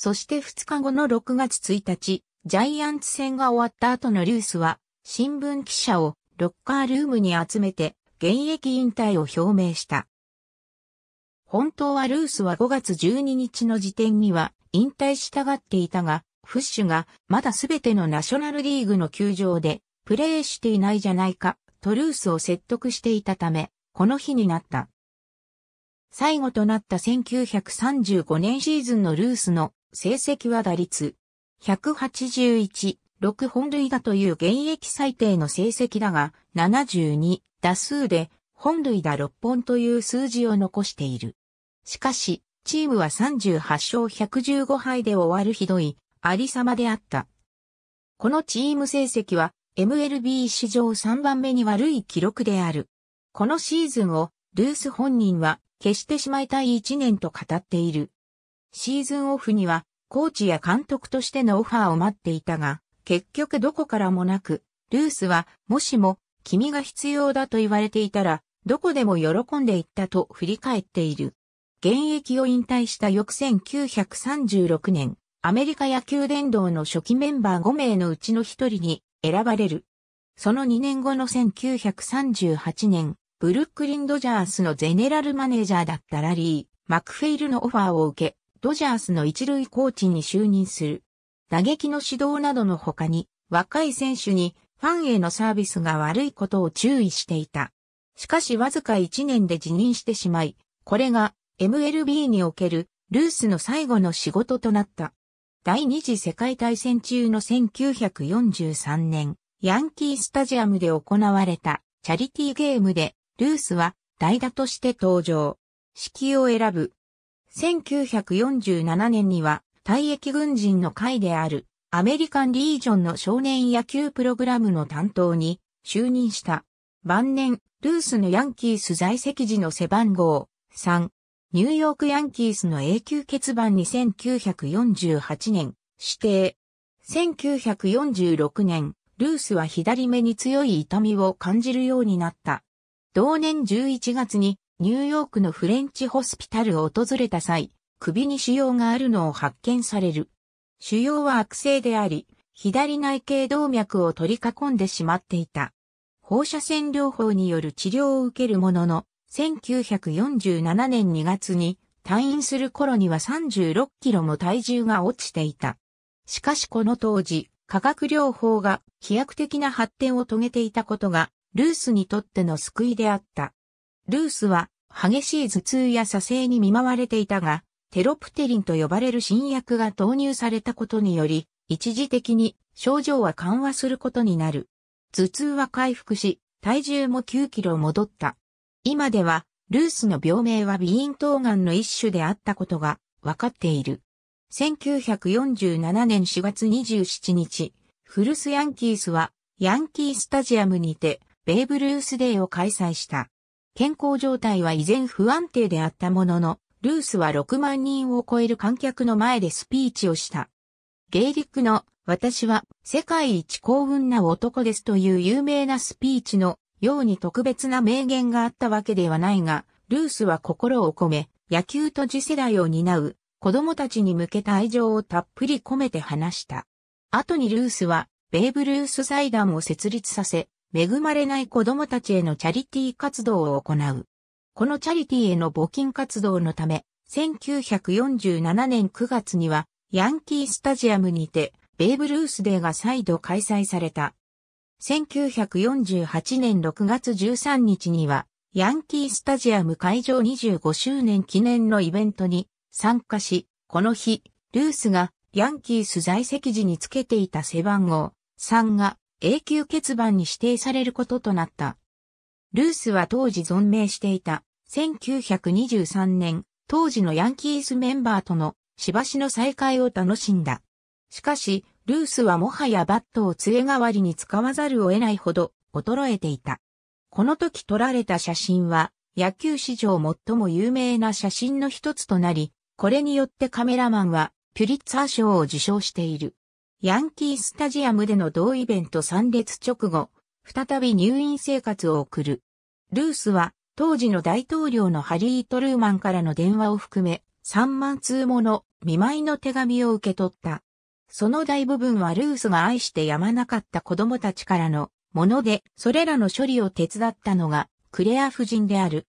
そして2日後の6月1日、ジャイアンツ戦が終わった後のリュースは、新聞記者をロッカールームに集めて、現役引退を表明した。本当はルースは5月12日の時点には引退したがっていたが、フッシュがまだすべてのナショナルリーグの球場でプレーしていないじゃないかとルースを説得していたため、この日になった。最後となった1935年シーズンのルースの成績は打率181、6本塁打という現役最低の成績だが、72打数で本塁打6本という数字を残している。しかし、チームは38勝115敗で終わるひどい、ありさまであった。このチーム成績は、MLB 史上3番目に悪い記録である。このシーズンを、ルース本人は、決してしまいたい1年と語っている。シーズンオフには、コーチや監督としてのオファーを待っていたが、結局どこからもなく、ルースは、もしも、君が必要だと言われていたら、どこでも喜んでいったと振り返っている。現役を引退した翌1936年、アメリカ野球殿堂の初期メンバー5名のうちの1人に選ばれる。その2年後の1938年、ブルックリン・ドジャースのゼネラルマネージャーだったラリー、マクフェイルのオファーを受け、ドジャースの一塁コーチに就任する。打撃の指導などの他に、若い選手にファンへのサービスが悪いことを注意していた。しかしわずか1年で辞任してしまい、これが MLB におけるルースの最後の仕事となった。第二次世界大戦中の1943年、ヤンキースタジアムで行われたチャリティーゲームで、ルースは代打として登場。指揮を選ぶ1947年には、退役軍人の会である、アメリカンリージョンの少年野球プログラムの担当に就任した。晩年、ルースのヤンキース在籍時の背番号3、ニューヨークヤンキースの永久欠番に1948年指定。1946年、ルースは左目に強い痛みを感じるようになった。同年11月にニューヨークのフレンチホスピタルを訪れた際、首に腫瘍があるのを発見される。腫瘍は悪性であり、左内頸動脈を取り囲んでしまっていた。放射線療法による治療を受けるものの、1947年2月に退院する頃には36キロも体重が落ちていた。しかしこの当時、化学療法が飛躍的な発展を遂げていたことが、ルースにとっての救いであった。ルースは激しい頭痛や左精に見舞われていたが、テロプテリンと呼ばれる新薬が投入されたことにより、一時的に症状は緩和することになる。頭痛は回復し、体重も9キロ戻った。今では、ルースの病名は鼻咽頭がんの一種であったことが分かっている。1947年4月27日、フルスヤンキースはヤンキースタジアムにてベーブ・ルースデーを開催した。健康状態は依然不安定であったものの、ルースは6万人を超える観客の前でスピーチをした。ゲイリックの私は世界一幸運な男ですという有名なスピーチのように特別な名言があったわけではないが、ルースは心を込め、野球と次世代を担う子供たちに向けた愛情をたっぷり込めて話した。後にルースはベーブ・ルース財団を設立させ、恵まれない子供たちへのチャリティー活動を行う。このチャリティーへの募金活動のため、1947年9月には、ヤンキースタジアムにて、ベーブ・ルースデーが再度開催された。1948年6月13日には、ヤンキースタジアム会場25周年記念のイベントに参加し、この日、ルースがヤンキース在籍時につけていた背番号3が永久欠番に指定されることとなった。ルースは当時存命していた1923年、当時のヤンキースメンバーとのしばしの再会を楽しんだ。しかし、ルースはもはやバットを杖代わりに使わざるを得ないほど衰えていた。この時撮られた写真は野球史上最も有名な写真の一つとなり、これによってカメラマンはピュリッツァー賞を受賞している。ヤンキースタジアムでの同イベント参列直後、再び入院生活を送る。ルースは当時の大統領のハリー・トルーマンからの電話を含め3万通もの見舞いの手紙を受け取った。その大部分はルースが愛してやまなかった子供たちからのもので、それらの処理を手伝ったのがクレア夫人である。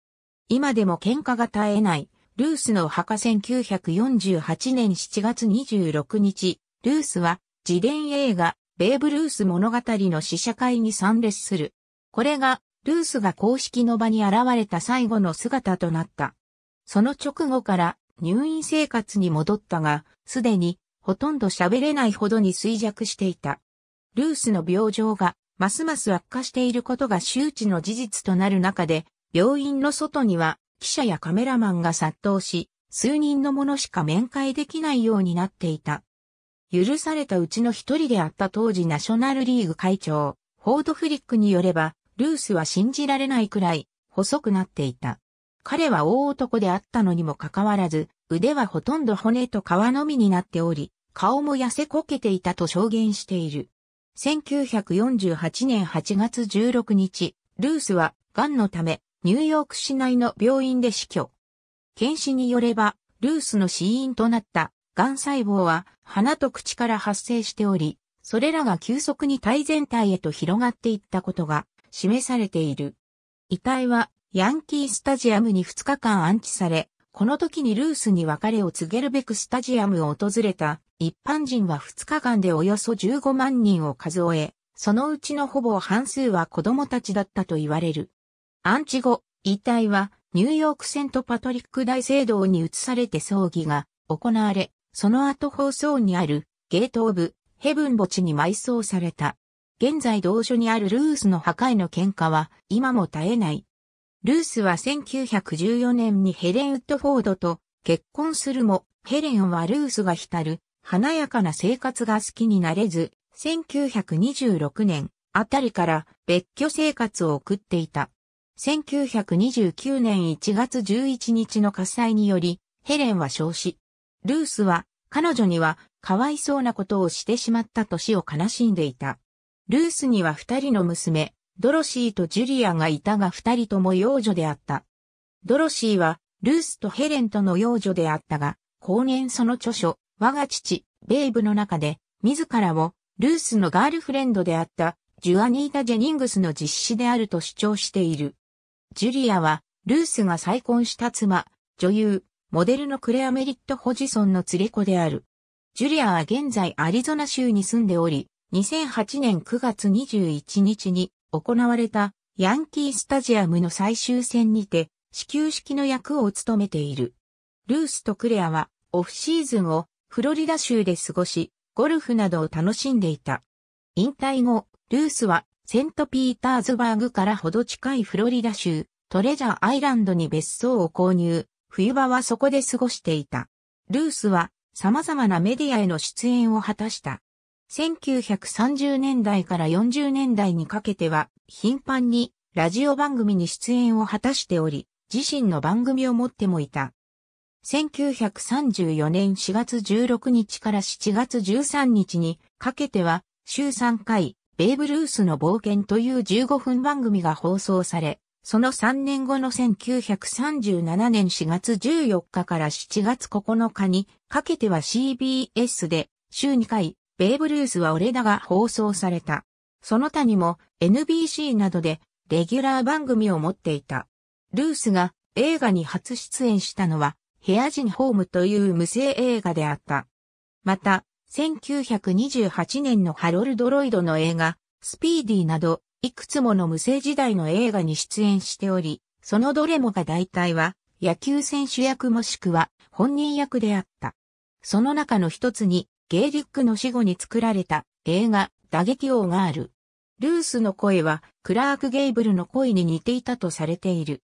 今でも喧嘩が絶えない、ルースの墓1948年7月26日、ルースは自伝映画、ベーブ・ルース物語の試写会に参列する。これが、ルースが公式の場に現れた最後の姿となった。その直後から入院生活に戻ったが、すでにほとんど喋れないほどに衰弱していた。ルースの病状がますます悪化していることが周知の事実となる中で、病院の外には記者やカメラマンが殺到し、数人の者しか面会できないようになっていた。許されたうちの一人であった当時ナショナルリーグ会長、フォード・フリックによれば、ルースは信じられないくらい細くなっていた。彼は大男であったのにもかかわらず、腕はほとんど骨と皮のみになっており、顔も痩せこけていたと証言している。1948年8月16日、ルースは、癌のため、ニューヨーク市内の病院で死去。検視によれば、ルースの死因となった癌細胞は鼻と口から発生しており、それらが急速に体全体へと広がっていったことが示されている。遺体はヤンキースタジアムに2日間安置され、この時にルースに別れを告げるべくスタジアムを訪れた一般人は2日間でおよそ15万人を数え、そのうちのほぼ半数は子供たちだったと言われる。安置後、遺体はニューヨークセントパトリック大聖堂に移されて葬儀が行われ、その後放送にあるゲート・オブ・ヘブン墓地に埋葬された。現在同所にあるルースの破壊の喧嘩は今も絶えない。ルースは1914年にヘレン・ウッドフォードと結婚するも、ヘレンはルースが浸る華やかな生活が好きになれず、1926年あたりから別居生活を送っていた。1929年1月11日の火災により、ヘレンは焼死。ルースは彼女にはかわいそうなことをしてしまったと死を悲しんでいた。ルースには二人の娘、ドロシーとジュリアがいたが二人とも幼女であった。ドロシーはルースとヘレンとの幼女であったが、後年その著書、我が父、ベイブの中で、自らをルースのガールフレンドであったジュアニータ・ジェニングスの実施であると主張している。ジュリアは、ルースが再婚した妻、女優、モデルのクレアメリット・ホジソンの連れ子である。ジュリアは現在アリゾナ州に住んでおり、2008年9月21日に行われたヤンキースタジアムの最終戦にて始球式の役を務めている。ルースとクレアはオフシーズンをフロリダ州で過ごし、ゴルフなどを楽しんでいた。引退後、ルースはセントピーターズバーグからほど近いフロリダ州トレジャーアイランドに別荘を購入、冬場はそこで過ごしていた。ルースは様々なメディアへの出演を果たした。1930年代から40年代にかけては頻繁にラジオ番組に出演を果たしており、自身の番組を持ってもいた。1934年4月16日から7月13日にかけては週3回、ベイブ・ルースの冒険という15分番組が放送され、その3年後の1937年4月14日から7月9日にかけては CBS で週2回、ベイブ・ルースは俺だが放送された。その他にも NBC などでレギュラー番組を持っていた。ルースが映画に初出演したのはヘアジンホームという無声映画であった。また、1928年のハロルド・ロイドの映画、スピーディーなど、いくつもの無声時代の映画に出演しており、そのどれもが大体は野球選手役もしくは本人役であった。その中の一つにゲイリックの死後に作られた映画打撃王がある。ルースの声はクラーク・ゲイブルの声に似ていたとされている。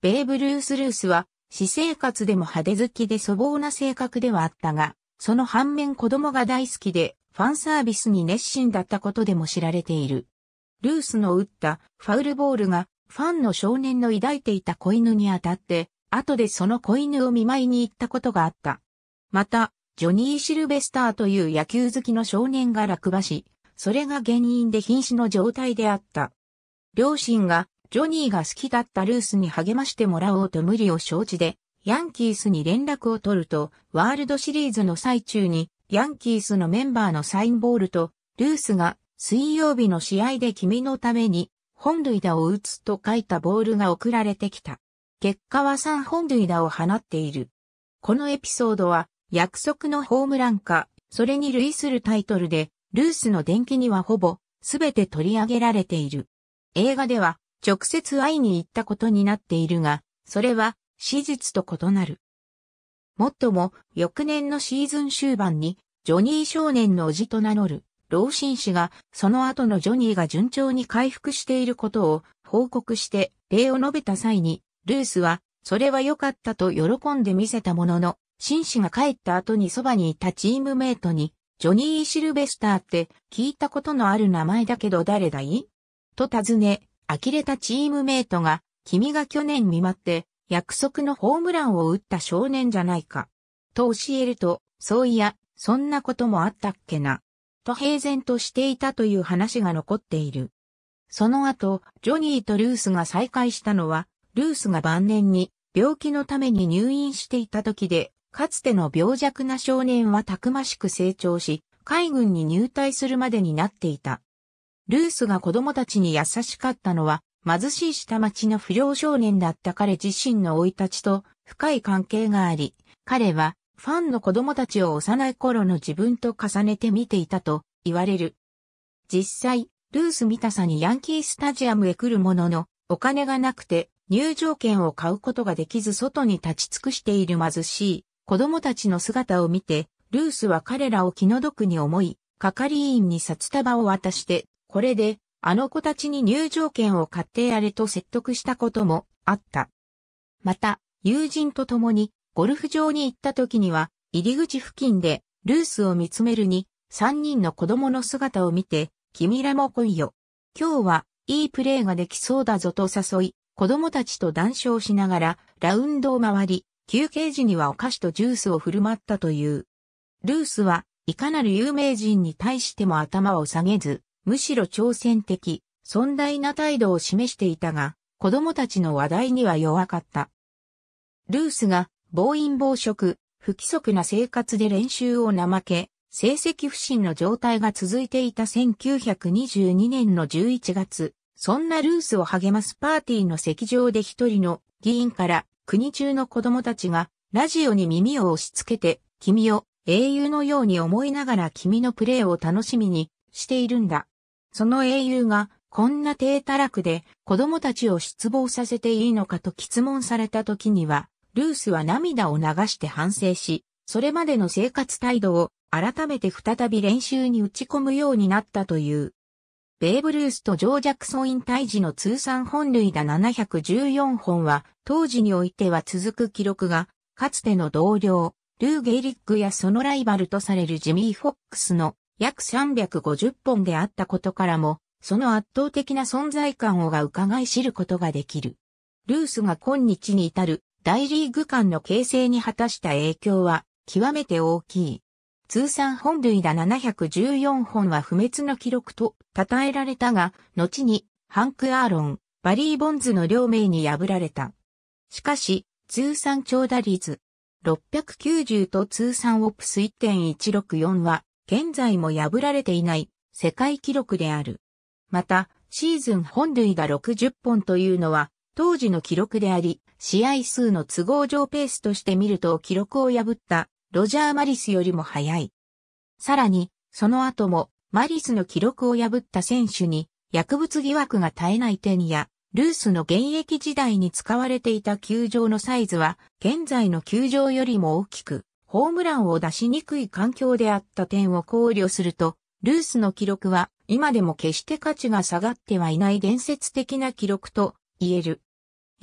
ベーブ・ルース・ルースは私生活でも派手好きで粗暴な性格ではあったが、その反面子供が大好きでファンサービスに熱心だったことでも知られている。ルースの打ったファウルボールがファンの少年の抱いていた子犬に当たって、後でその子犬を見舞いに行ったことがあった。また、ジョニー・シルベスターという野球好きの少年が落馬し、それが原因で瀕死の状態であった。両親がジョニーが好きだったルースに励ましてもらおうと無理を承知で、ヤンキースに連絡を取ると、ワールドシリーズの最中に、ヤンキースのメンバーのサインボールと、ルースが水曜日の試合で君のために、本塁打を打つと書いたボールが送られてきた。結果は3本塁打を放っている。このエピソードは、約束のホームランか、それに類するタイトルで、ルースの伝記にはほぼ、すべて取り上げられている。映画では、直接会いに行ったことになっているが、それは、史実と異なる。もっとも、翌年のシーズン終盤に、ジョニー少年の叔父と名乗る、老紳士が、その後のジョニーが順調に回復していることを報告して礼を述べた際に、ルースは、それは良かったと喜んで見せたものの、紳士が帰った後にそばにいたチームメイトに、ジョニー・シルベスターって聞いたことのある名前だけど誰だいと尋ね、呆れたチームメイトが、君が去年見舞って、約束のホームランを打った少年じゃないか。と教えると、そういや、そんなこともあったっけな。と平然としていたという話が残っている。その後、ジョニーとルースが再会したのは、ルースが晩年に病気のために入院していた時で、かつての病弱な少年はたくましく成長し、海軍に入隊するまでになっていた。ルースが子供たちに優しかったのは、貧しい下町の不良少年だった彼自身の生い立ちと深い関係があり、彼はファンの子供たちを幼い頃の自分と重ねて見ていたと言われる。実際、ルース見たさにヤンキースタジアムへ来るものの、お金がなくて入場券を買うことができず外に立ち尽くしている貧しい子供たちの姿を見て、ルースは彼らを気の毒に思い、係員に札束を渡して、これで、あの子たちに入場券を買ってやれと説得したこともあった。また、友人と共にゴルフ場に行った時には、入り口付近で、ルースを見つめるに、三人の子供の姿を見て、君らも来いよ。今日は、いいプレーができそうだぞと誘い、子供たちと談笑しながら、ラウンドを回り、休憩時にはお菓子とジュースを振る舞ったという。ルースは、いかなる有名人に対しても頭を下げず、むしろ挑戦的、尊大な態度を示していたが、子供たちの話題には弱かった。ルースが暴飲暴食、不規則な生活で練習を怠け、成績不振の状態が続いていた1922年の11月、そんなルースを励ますパーティーの席上で一人の議員から国中の子供たちがラジオに耳を押し付けて君を英雄のように思いながら君のプレーを楽しみにしているんだ。その英雄がこんな低たらくで子供たちを失望させていいのかと質問された時にはルースは涙を流して反省し、それまでの生活態度を改めて再び練習に打ち込むようになったという。ベーブ・ルースとジョー・ジャクソン引退時の通算本塁打714本は、当時においては続く記録が、かつての同僚、ルー・ゲイリックやそのライバルとされるジミー・フォックスの約350本であったことからも、その圧倒的な存在感をがうかがい知ることができる。ルースが今日に至る大リーグ間の形成に果たした影響は極めて大きい。通算本塁打714本は不滅の記録と称えられたが、後にハンク・アーロン、バリー・ボンズの両名に破られた。しかし、通算長打率690と通算オプス1.164は、現在も破られていない世界記録である。また、シーズン本塁打60本というのは、当時の記録であり、試合数の都合上ペースとして見ると記録を破ったロジャー・マリスよりも早い。さらに、その後もマリスの記録を破った選手に薬物疑惑が絶えない点や、ルースの現役時代に使われていた球場のサイズは現在の球場よりも大きく、ホームランを出しにくい環境であった点を考慮すると、ルースの記録は今でも決して価値が下がってはいない伝説的な記録と言える。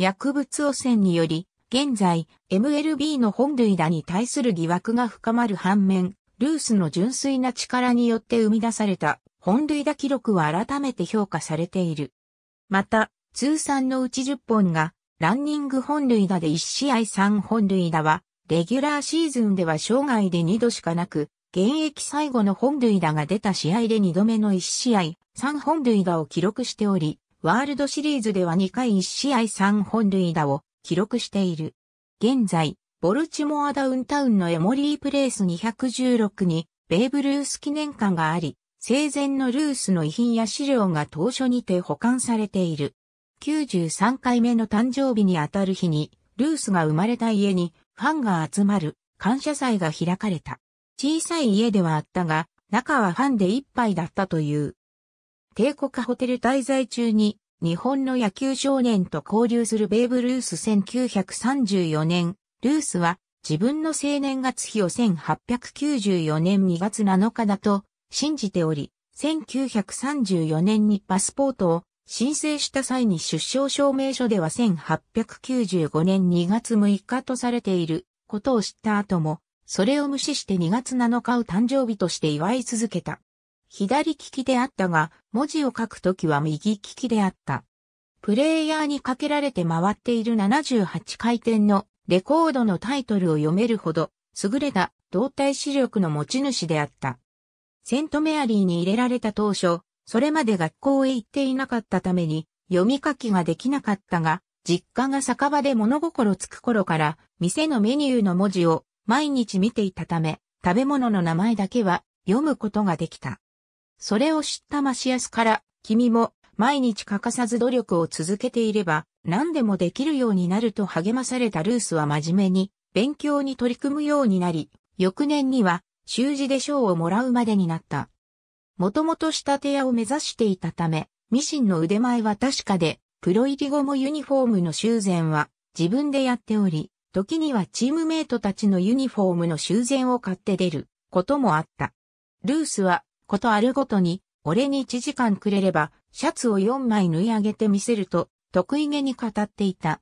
薬物汚染により、現在、MLB の本塁打に対する疑惑が深まる反面、ルースの純粋な力によって生み出された本塁打記録は改めて評価されている。また、通算のうち10本が、ランニング本塁打で1試合3本塁打は、レギュラーシーズンでは生涯で2度しかなく、現役最後の本塁打が出た試合で2度目の1試合3本塁打を記録しており、ワールドシリーズでは2回1試合3本塁打を記録している。現在、ボルチモアダウンタウンのエモリープレイス216に、ベーブ・ルース記念館があり、生前のルースの遺品や資料が当初にて保管されている。93回目の誕生日にあたる日に、ルースが生まれた家にファンが集まる感謝祭が開かれた。小さい家ではあったが、中はファンで一杯だったという。帝国ホテル滞在中に日本の野球少年と交流するベーブ・ルース1934年、ルースは自分の青年月日を1894年2月7日だと信じており、1934年にパスポートを申請した際に出生証明書では1895年2月6日とされていることを知った後も、それを無視して2月7日を誕生日として祝い続けた。左利きであったが、文字を書くときは右利きであった。プレイヤーにかけられて回っている78回転のレコードのタイトルを読めるほど、優れた動体視力の持ち主であった。セントメアリーに入れられた当初、それまで学校へ行っていなかったために、読み書きができなかったが、実家が酒場で物心つく頃から、店のメニューの文字を毎日見ていたため、食べ物の名前だけは読むことができた。それを知ったマシアスから、君も毎日欠かさず努力を続けていれば、何でもできるようになると励まされたルースは真面目に、勉強に取り組むようになり、翌年には、習字で賞をもらうまでになった。もともと仕立て屋を目指していたため、ミシンの腕前は確かで、プロ入り後もユニフォームの修繕は自分でやっており、時にはチームメイトたちのユニフォームの修繕を買って出ることもあった。ルースはことあるごとに、俺に1時間くれれば、シャツを4枚縫い上げてみせると、得意げに語っていた。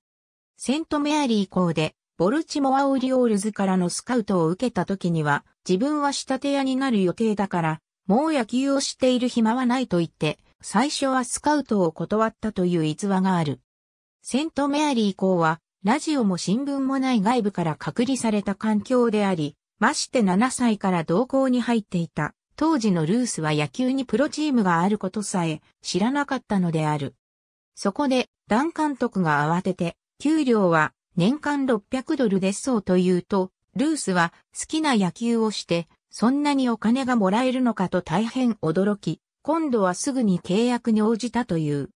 セントメアリー校で、ボルチモア・オリオールズからのスカウトを受けた時には、自分は仕立て屋になる予定だから、もう野球をしている暇はないと言って、最初はスカウトを断ったという逸話がある。セントメアリー校は、ラジオも新聞もない外部から隔離された環境であり、まして7歳から同校に入っていた。当時のルースは野球にプロチームがあることさえ知らなかったのである。そこで、ダン監督が慌てて、給料は年間600ドルでそうと言うと、ルースは好きな野球をして、そんなにお金がもらえるのかと大変驚き、今度はすぐに契約に応じたという。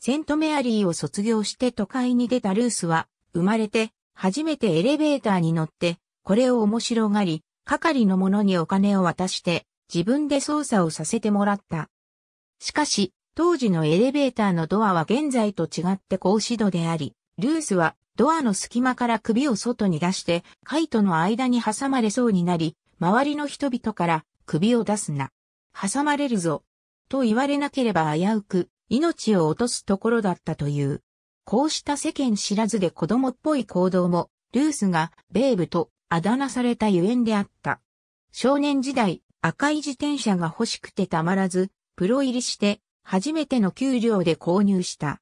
セントメアリーを卒業して都会に出たルースは、生まれて、初めてエレベーターに乗って、これを面白がり、係の者にお金を渡して、自分で操作をさせてもらった。しかし、当時のエレベーターのドアは現在と違って格子戸であり、ルースはドアの隙間から首を外に出して、カイトの間に挟まれそうになり、周りの人々から首を出すな。挟まれるぞ。と言われなければ危うく、命を落とすところだったという。こうした世間知らずで子供っぽい行動も、ルースがベーブとあだ名されたゆえんであった。少年時代、赤い自転車が欲しくてたまらず、プロ入りして初めての給料で購入した。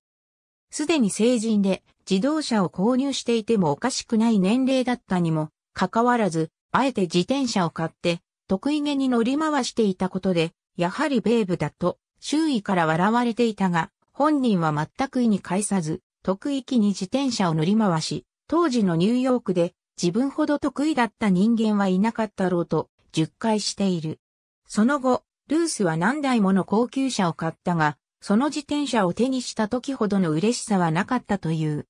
すでに成人で自動車を購入していてもおかしくない年齢だったにもかかわらず、あえて自転車を買って得意げに乗り回していたことで、やはりベーブだと周囲から笑われていたが、本人は全く意に介さず、得意気に自転車を乗り回し、当時のニューヨークで自分ほど得意だった人間はいなかったろうと10回している。その後、ルースは何台もの高級車を買ったが、その自転車を手にした時ほどの嬉しさはなかったという。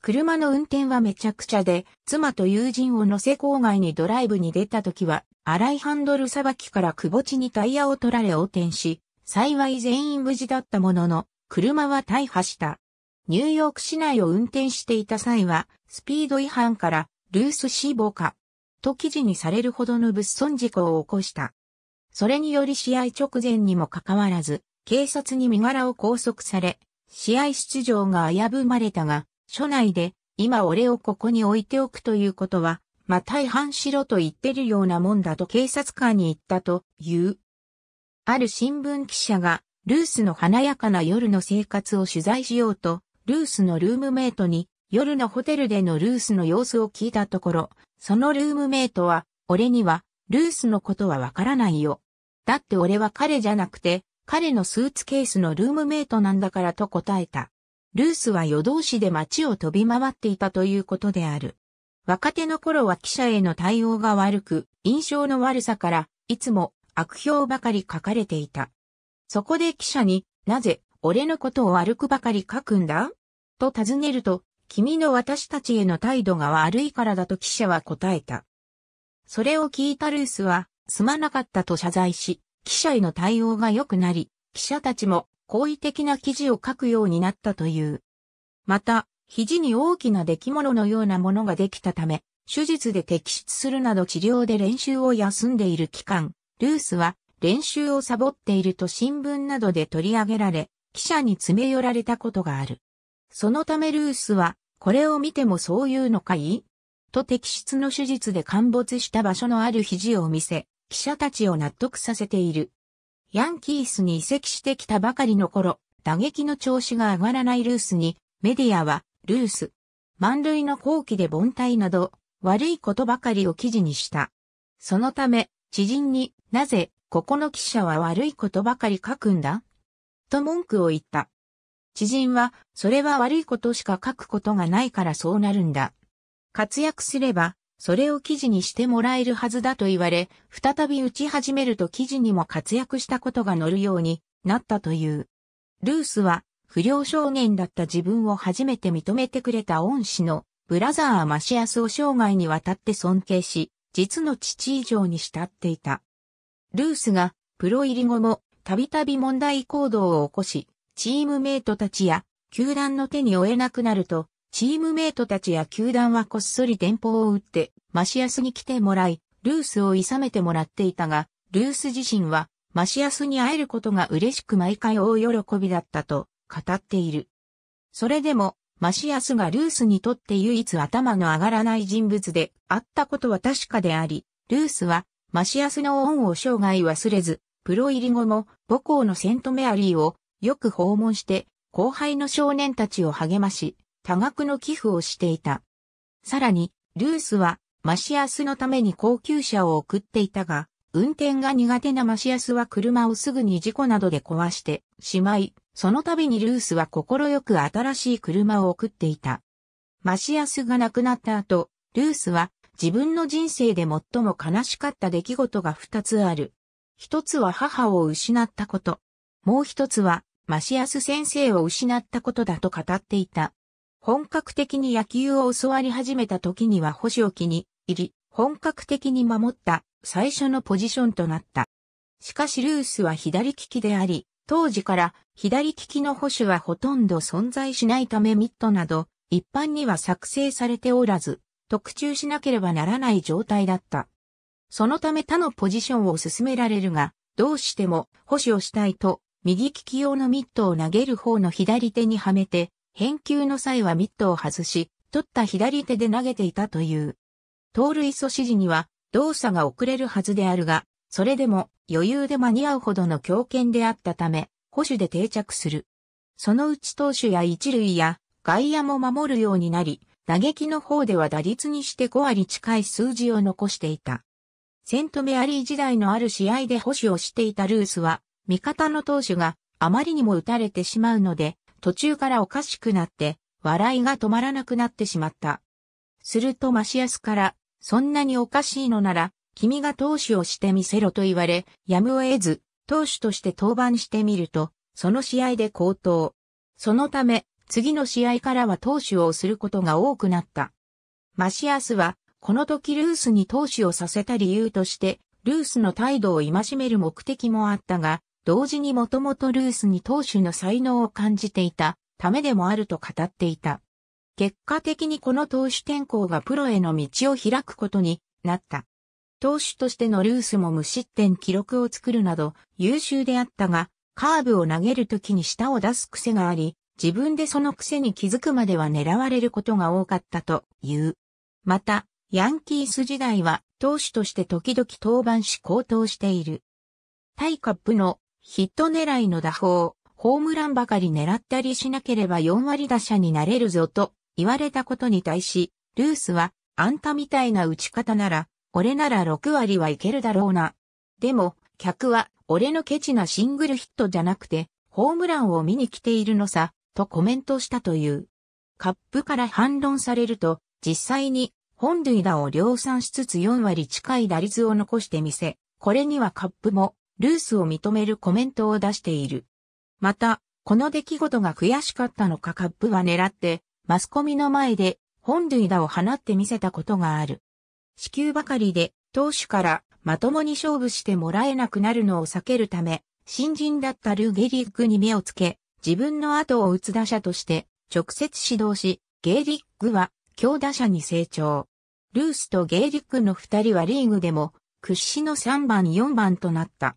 車の運転はめちゃくちゃで、妻と友人を乗せ郊外にドライブに出た時は、荒いハンドルさばきからくぼちにタイヤを取られ横転し、幸い全員無事だったものの、車は大破した。ニューヨーク市内を運転していた際は、スピード違反から、ルース死亡か、と記事にされるほどの物損事故を起こした。それにより試合直前にもかかわらず、警察に身柄を拘束され、試合出場が危ぶまれたが、署内で、今俺をここに置いておくということは、ま大半しろと言ってるようなもんだと警察官に言ったという。ある新聞記者が、ルースの華やかな夜の生活を取材しようと、ルースのルームメイトに、夜のホテルでのルースの様子を聞いたところ、そのルームメイトは、俺には、ルースのことはわからないよ。だって俺は彼じゃなくて、彼のスーツケースのルームメイトなんだからと答えた。ルースは夜通しで街を飛び回っていたということである。若手の頃は記者への対応が悪く、印象の悪さから、いつも悪評ばかり書かれていた。そこで記者になぜ俺のことを悪くばかり書くんだと尋ねると、君の私たちへの態度が悪いからだと記者は答えた。それを聞いたルースは、すまなかったと謝罪し、記者への対応が良くなり、記者たちも好意的な記事を書くようになったという。また、肘に大きな出来物のようなものができたため、手術で摘出するなど治療で練習を休んでいる期間、ルースは練習をサボっていると新聞などで取り上げられ、記者に詰め寄られたことがある。そのためルースはこれを見てもそういうのかいと摘出の手術で陥没した場所のある肘を見せ、記者たちを納得させている。ヤンキースに移籍してきたばかりの頃、打撃の調子が上がらないルースに、メディアは、ルース。満塁の後期で凡退など、悪いことばかりを記事にした。そのため、知人になぜ、ここの記者は悪いことばかり書くんだと文句を言った。知人は、それは悪いことしか書くことがないからそうなるんだ。活躍すれば、それを記事にしてもらえるはずだと言われ、再び打ち始めると記事にも活躍したことが載るようになったという。ルースは、不良少年だった自分を初めて認めてくれた恩師のブラザー・マシアスを生涯にわたって尊敬し、実の父以上に慕っていた。ルースがプロ入り後もたびたび問題行動を起こし、チームメイトたちや球団の手に負えなくなると、チームメイトたちや球団はこっそり電報を打って、マシアスに来てもらい、ルースを諌めてもらっていたが、ルース自身は、マシアスに会えることが嬉しく毎回大喜びだったと語っている。それでも、マシアスがルースにとって唯一頭の上がらない人物であったことは確かであり、ルースはマシアスの恩を生涯忘れず、プロ入り後も母校のセントメアリーをよく訪問して、後輩の少年たちを励まし、多額の寄付をしていた。さらに、ルースは、マシアスのために高級車を送っていたが、運転が苦手なマシアスは車をすぐに事故などで壊してしまい、その度にルースは心よく新しい車を送っていた。マシアスが亡くなった後、ルースは自分の人生で最も悲しかった出来事が二つある。一つは母を失ったこと。もう一つはマシアス先生を失ったことだと語っていた。本格的に野球を教わり始めた時には星を気に入り、本格的に守った最初のポジションとなった。しかしルースは左利きであり、当時から左利きの保守はほとんど存在しないためミットなど一般には作成されておらず、特注しなければならない状態だった。そのため他のポジションを進められるが、どうしても保守をしたいと右利き用のミットを投げる方の左手にはめて、返球の際はミットを外し、取った左手で投げていたという。盗塁阻止時には動作が遅れるはずであるが、それでも余裕で間に合うほどの強肩であったため、保守で定着する。そのうち投手や一塁や外野も守るようになり、打撃の方では打率にして5割近い数字を残していた。セントメアリー時代のある試合で保守をしていたルースは、味方の投手があまりにも打たれてしまうので、途中からおかしくなって、笑いが止まらなくなってしまった。するとマシアスから、そんなにおかしいのなら、君が投手をしてみせろと言われ、やむを得ず、投手として登板してみると、その試合で好投。そのため、次の試合からは投手をすることが多くなった。マシアスは、この時ルースに投手をさせた理由として、ルースの態度を戒める目的もあったが、同時にもともとルースに投手の才能を感じていたためでもあると語っていた。結果的にこの投手転向がプロへの道を開くことになった。投手としてのルースも無失点記録を作るなど優秀であったが、カーブを投げるときに舌を出す癖があり、自分でその癖に気づくまでは狙われることが多かったという。また、ヤンキース時代は投手として時々登板し高騰している。タイカップのヒット狙いの打法、ホームランばかり狙ったりしなければ4割打者になれるぞと言われたことに対し、ルースは、あんたみたいな打ち方なら、俺なら6割はいけるだろうな。でも、客は、俺のケチなシングルヒットじゃなくて、ホームランを見に来ているのさ、とコメントしたという。カップから反論されると、実際に、本塁打を量産しつつ4割近い打率を残してみせ、これにはカップも、ルースを認めるコメントを出している。また、この出来事が悔しかったのかカップは狙って、マスコミの前で本塁打を放ってみせたことがある。支給ばかりで、投手からまともに勝負してもらえなくなるのを避けるため、新人だったルーゲリックに目をつけ、自分の後を打つ打者として直接指導し、ゲーリックは強打者に成長。ルースとゲーリックの二人はリーグでも屈指の3番4番となった。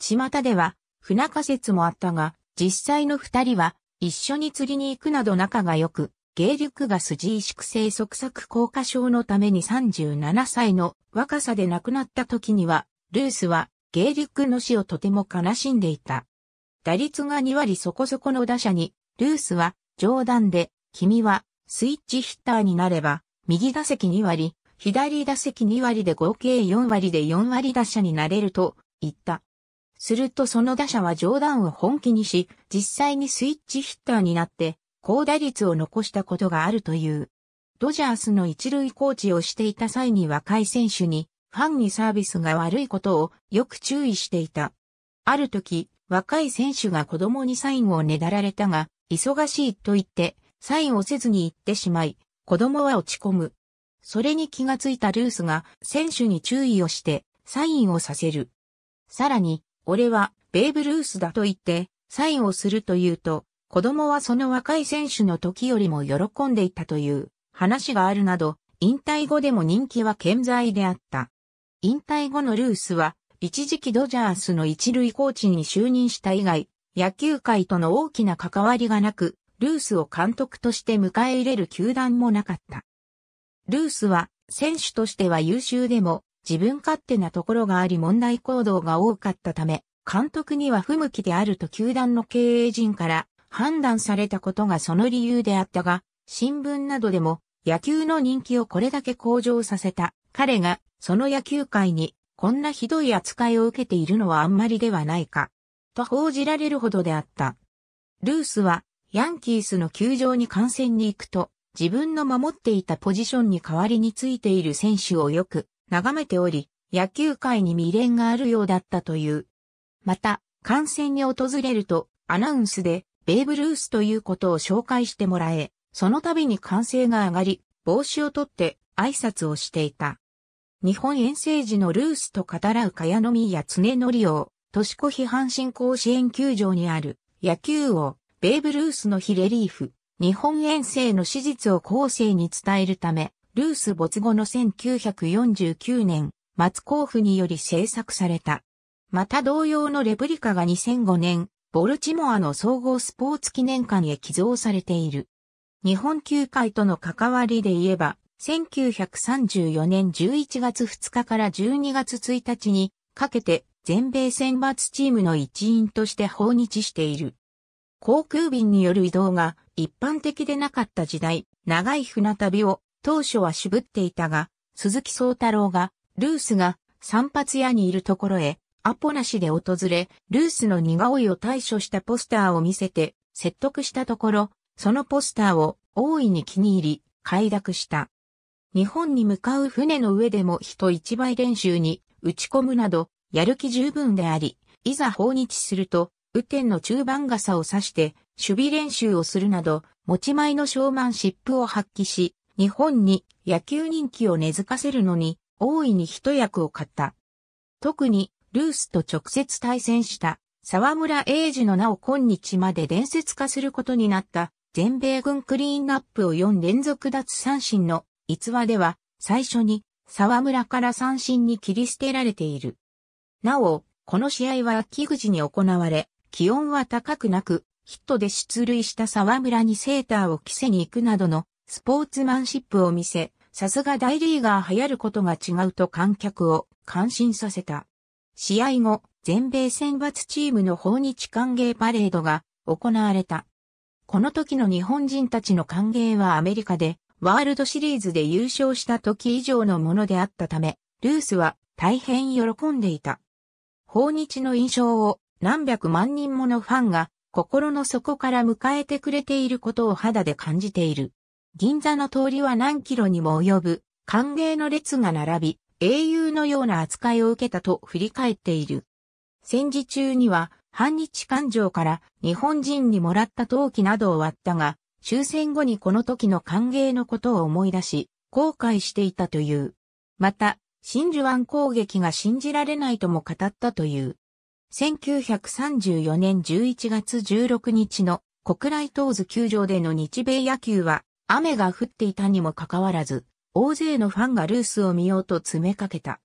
巷では不仲説もあったが、実際の二人は一緒に釣りに行くなど仲が良く、芸力が筋萎縮性即策。効果症のために37歳の若さで亡くなった時には、ルースは芸力の死をとても悲しんでいた。打率が2割そこそこの打者に、ルースは冗談で、君はスイッチヒッターになれば、右打席2割、左打席2割で合計4割で4割打者になれると言った。するとその打者は冗談を本気にし、実際にスイッチヒッターになって、高打率を残したことがあるという。ドジャースの一塁コーチをしていた際に若い選手に、ファンにサービスが悪いことをよく注意していた。ある時、若い選手が子供にサインをねだられたが、忙しいと言って、サインをせずに行ってしまい、子供は落ち込む。それに気がついたルースが選手に注意をして、サインをさせる。さらに、俺はベーブ・ルースだと言って、サインをするというと、子供はその若い選手の時よりも喜んでいたという話があるなど、引退後でも人気は健在であった。引退後のルースは、一時期ドジャースの一塁コーチに就任した以外、野球界との大きな関わりがなく、ルースを監督として迎え入れる球団もなかった。ルースは選手としては優秀でも、自分勝手なところがあり問題行動が多かったため、監督には不向きであると球団の経営陣から判断されたことがその理由であったが、新聞などでも野球の人気をこれだけ向上させた彼がその野球界にこんなひどい扱いを受けているのはあんまりではないか、と報じられるほどであった。ルースはヤンキースの球場に観戦に行くと自分の守っていたポジションに代わりについている選手をよく眺めており、野球界に未練があるようだったという。また、観戦に訪れると、アナウンスで、ベーブ・ルースということを紹介してもらえ、その度に歓声が上がり、帽子を取って挨拶をしていた。日本遠征時のルースと語らう茅野や常則を、年越し阪神甲子園球場にある野球王、ベーブ・ルースの日レリーフ、日本遠征の史実を後世に伝えるため、ルース没後の1949年、松甲府により制作された。また同様のレプリカが2005年、ボルチモアの総合スポーツ記念館へ寄贈されている。日本球界との関わりで言えば、1934年11月2日から12月1日にかけて全米選抜チームの一員として訪日している。航空便による移動が一般的でなかった時代、長い船旅を当初は渋っていたが、鈴木宗太郎が、ルースが散髪屋にいるところへ、アポなしで訪れ、ルースの似顔絵を対処したポスターを見せて、説得したところ、そのポスターを大いに気に入り、快諾した。日本に向かう船の上でも人一倍練習に打ち込むなど、やる気十分であり、いざ訪日すると、雨天の中盤傘を差して、守備練習をするなど、持ち前のショーマンシップを発揮し、日本に野球人気を根付かせるのに大いに一役を買った。特にルースと直接対戦した沢村英二の名を今日まで伝説化することになった全米軍クリーンナップを4連続脱三振の逸話では最初に沢村から三振に切り捨てられている。なお、この試合は秋口に行われ、気温は高くなく、ヒットで出塁した沢村にセーターを着せに行くなどのスポーツマンシップを見せ、さすが大リーガー流行ることが違うと観客を感心させた。試合後、全米選抜チームの訪日歓迎パレードが行われた。この時の日本人たちの歓迎はアメリカでワールドシリーズで優勝した時以上のものであったため、ルースは大変喜んでいた。訪日の印象を何百万人ものファンが心の底から迎えてくれていることを肌で感じている。銀座の通りは何キロにも及ぶ歓迎の列が並び、英雄のような扱いを受けたと振り返っている。戦時中には反日感情から日本人にもらった陶器などを割ったが、終戦後にこの時の歓迎のことを思い出し、後悔していたという。また、真珠湾攻撃が信じられないとも語ったという。1934年11月16日の国内東図球場での日米野球は雨が降っていたにもかかわらず、大勢のファンがルースを見ようと詰めかけた。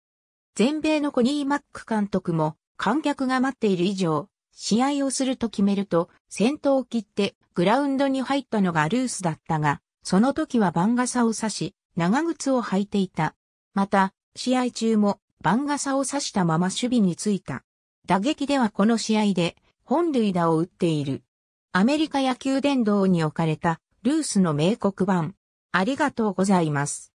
全米のコニー・マック監督も、観客が待っている以上、試合をすると決めると、先頭を切ってグラウンドに入ったのがルースだったが、その時は番傘を差し、長靴を履いていた。また、試合中も番傘を差したまま守備についた。打撃ではこの試合で本塁打を打っている。アメリカ野球殿堂に置かれたルースの名国版。ありがとうございます。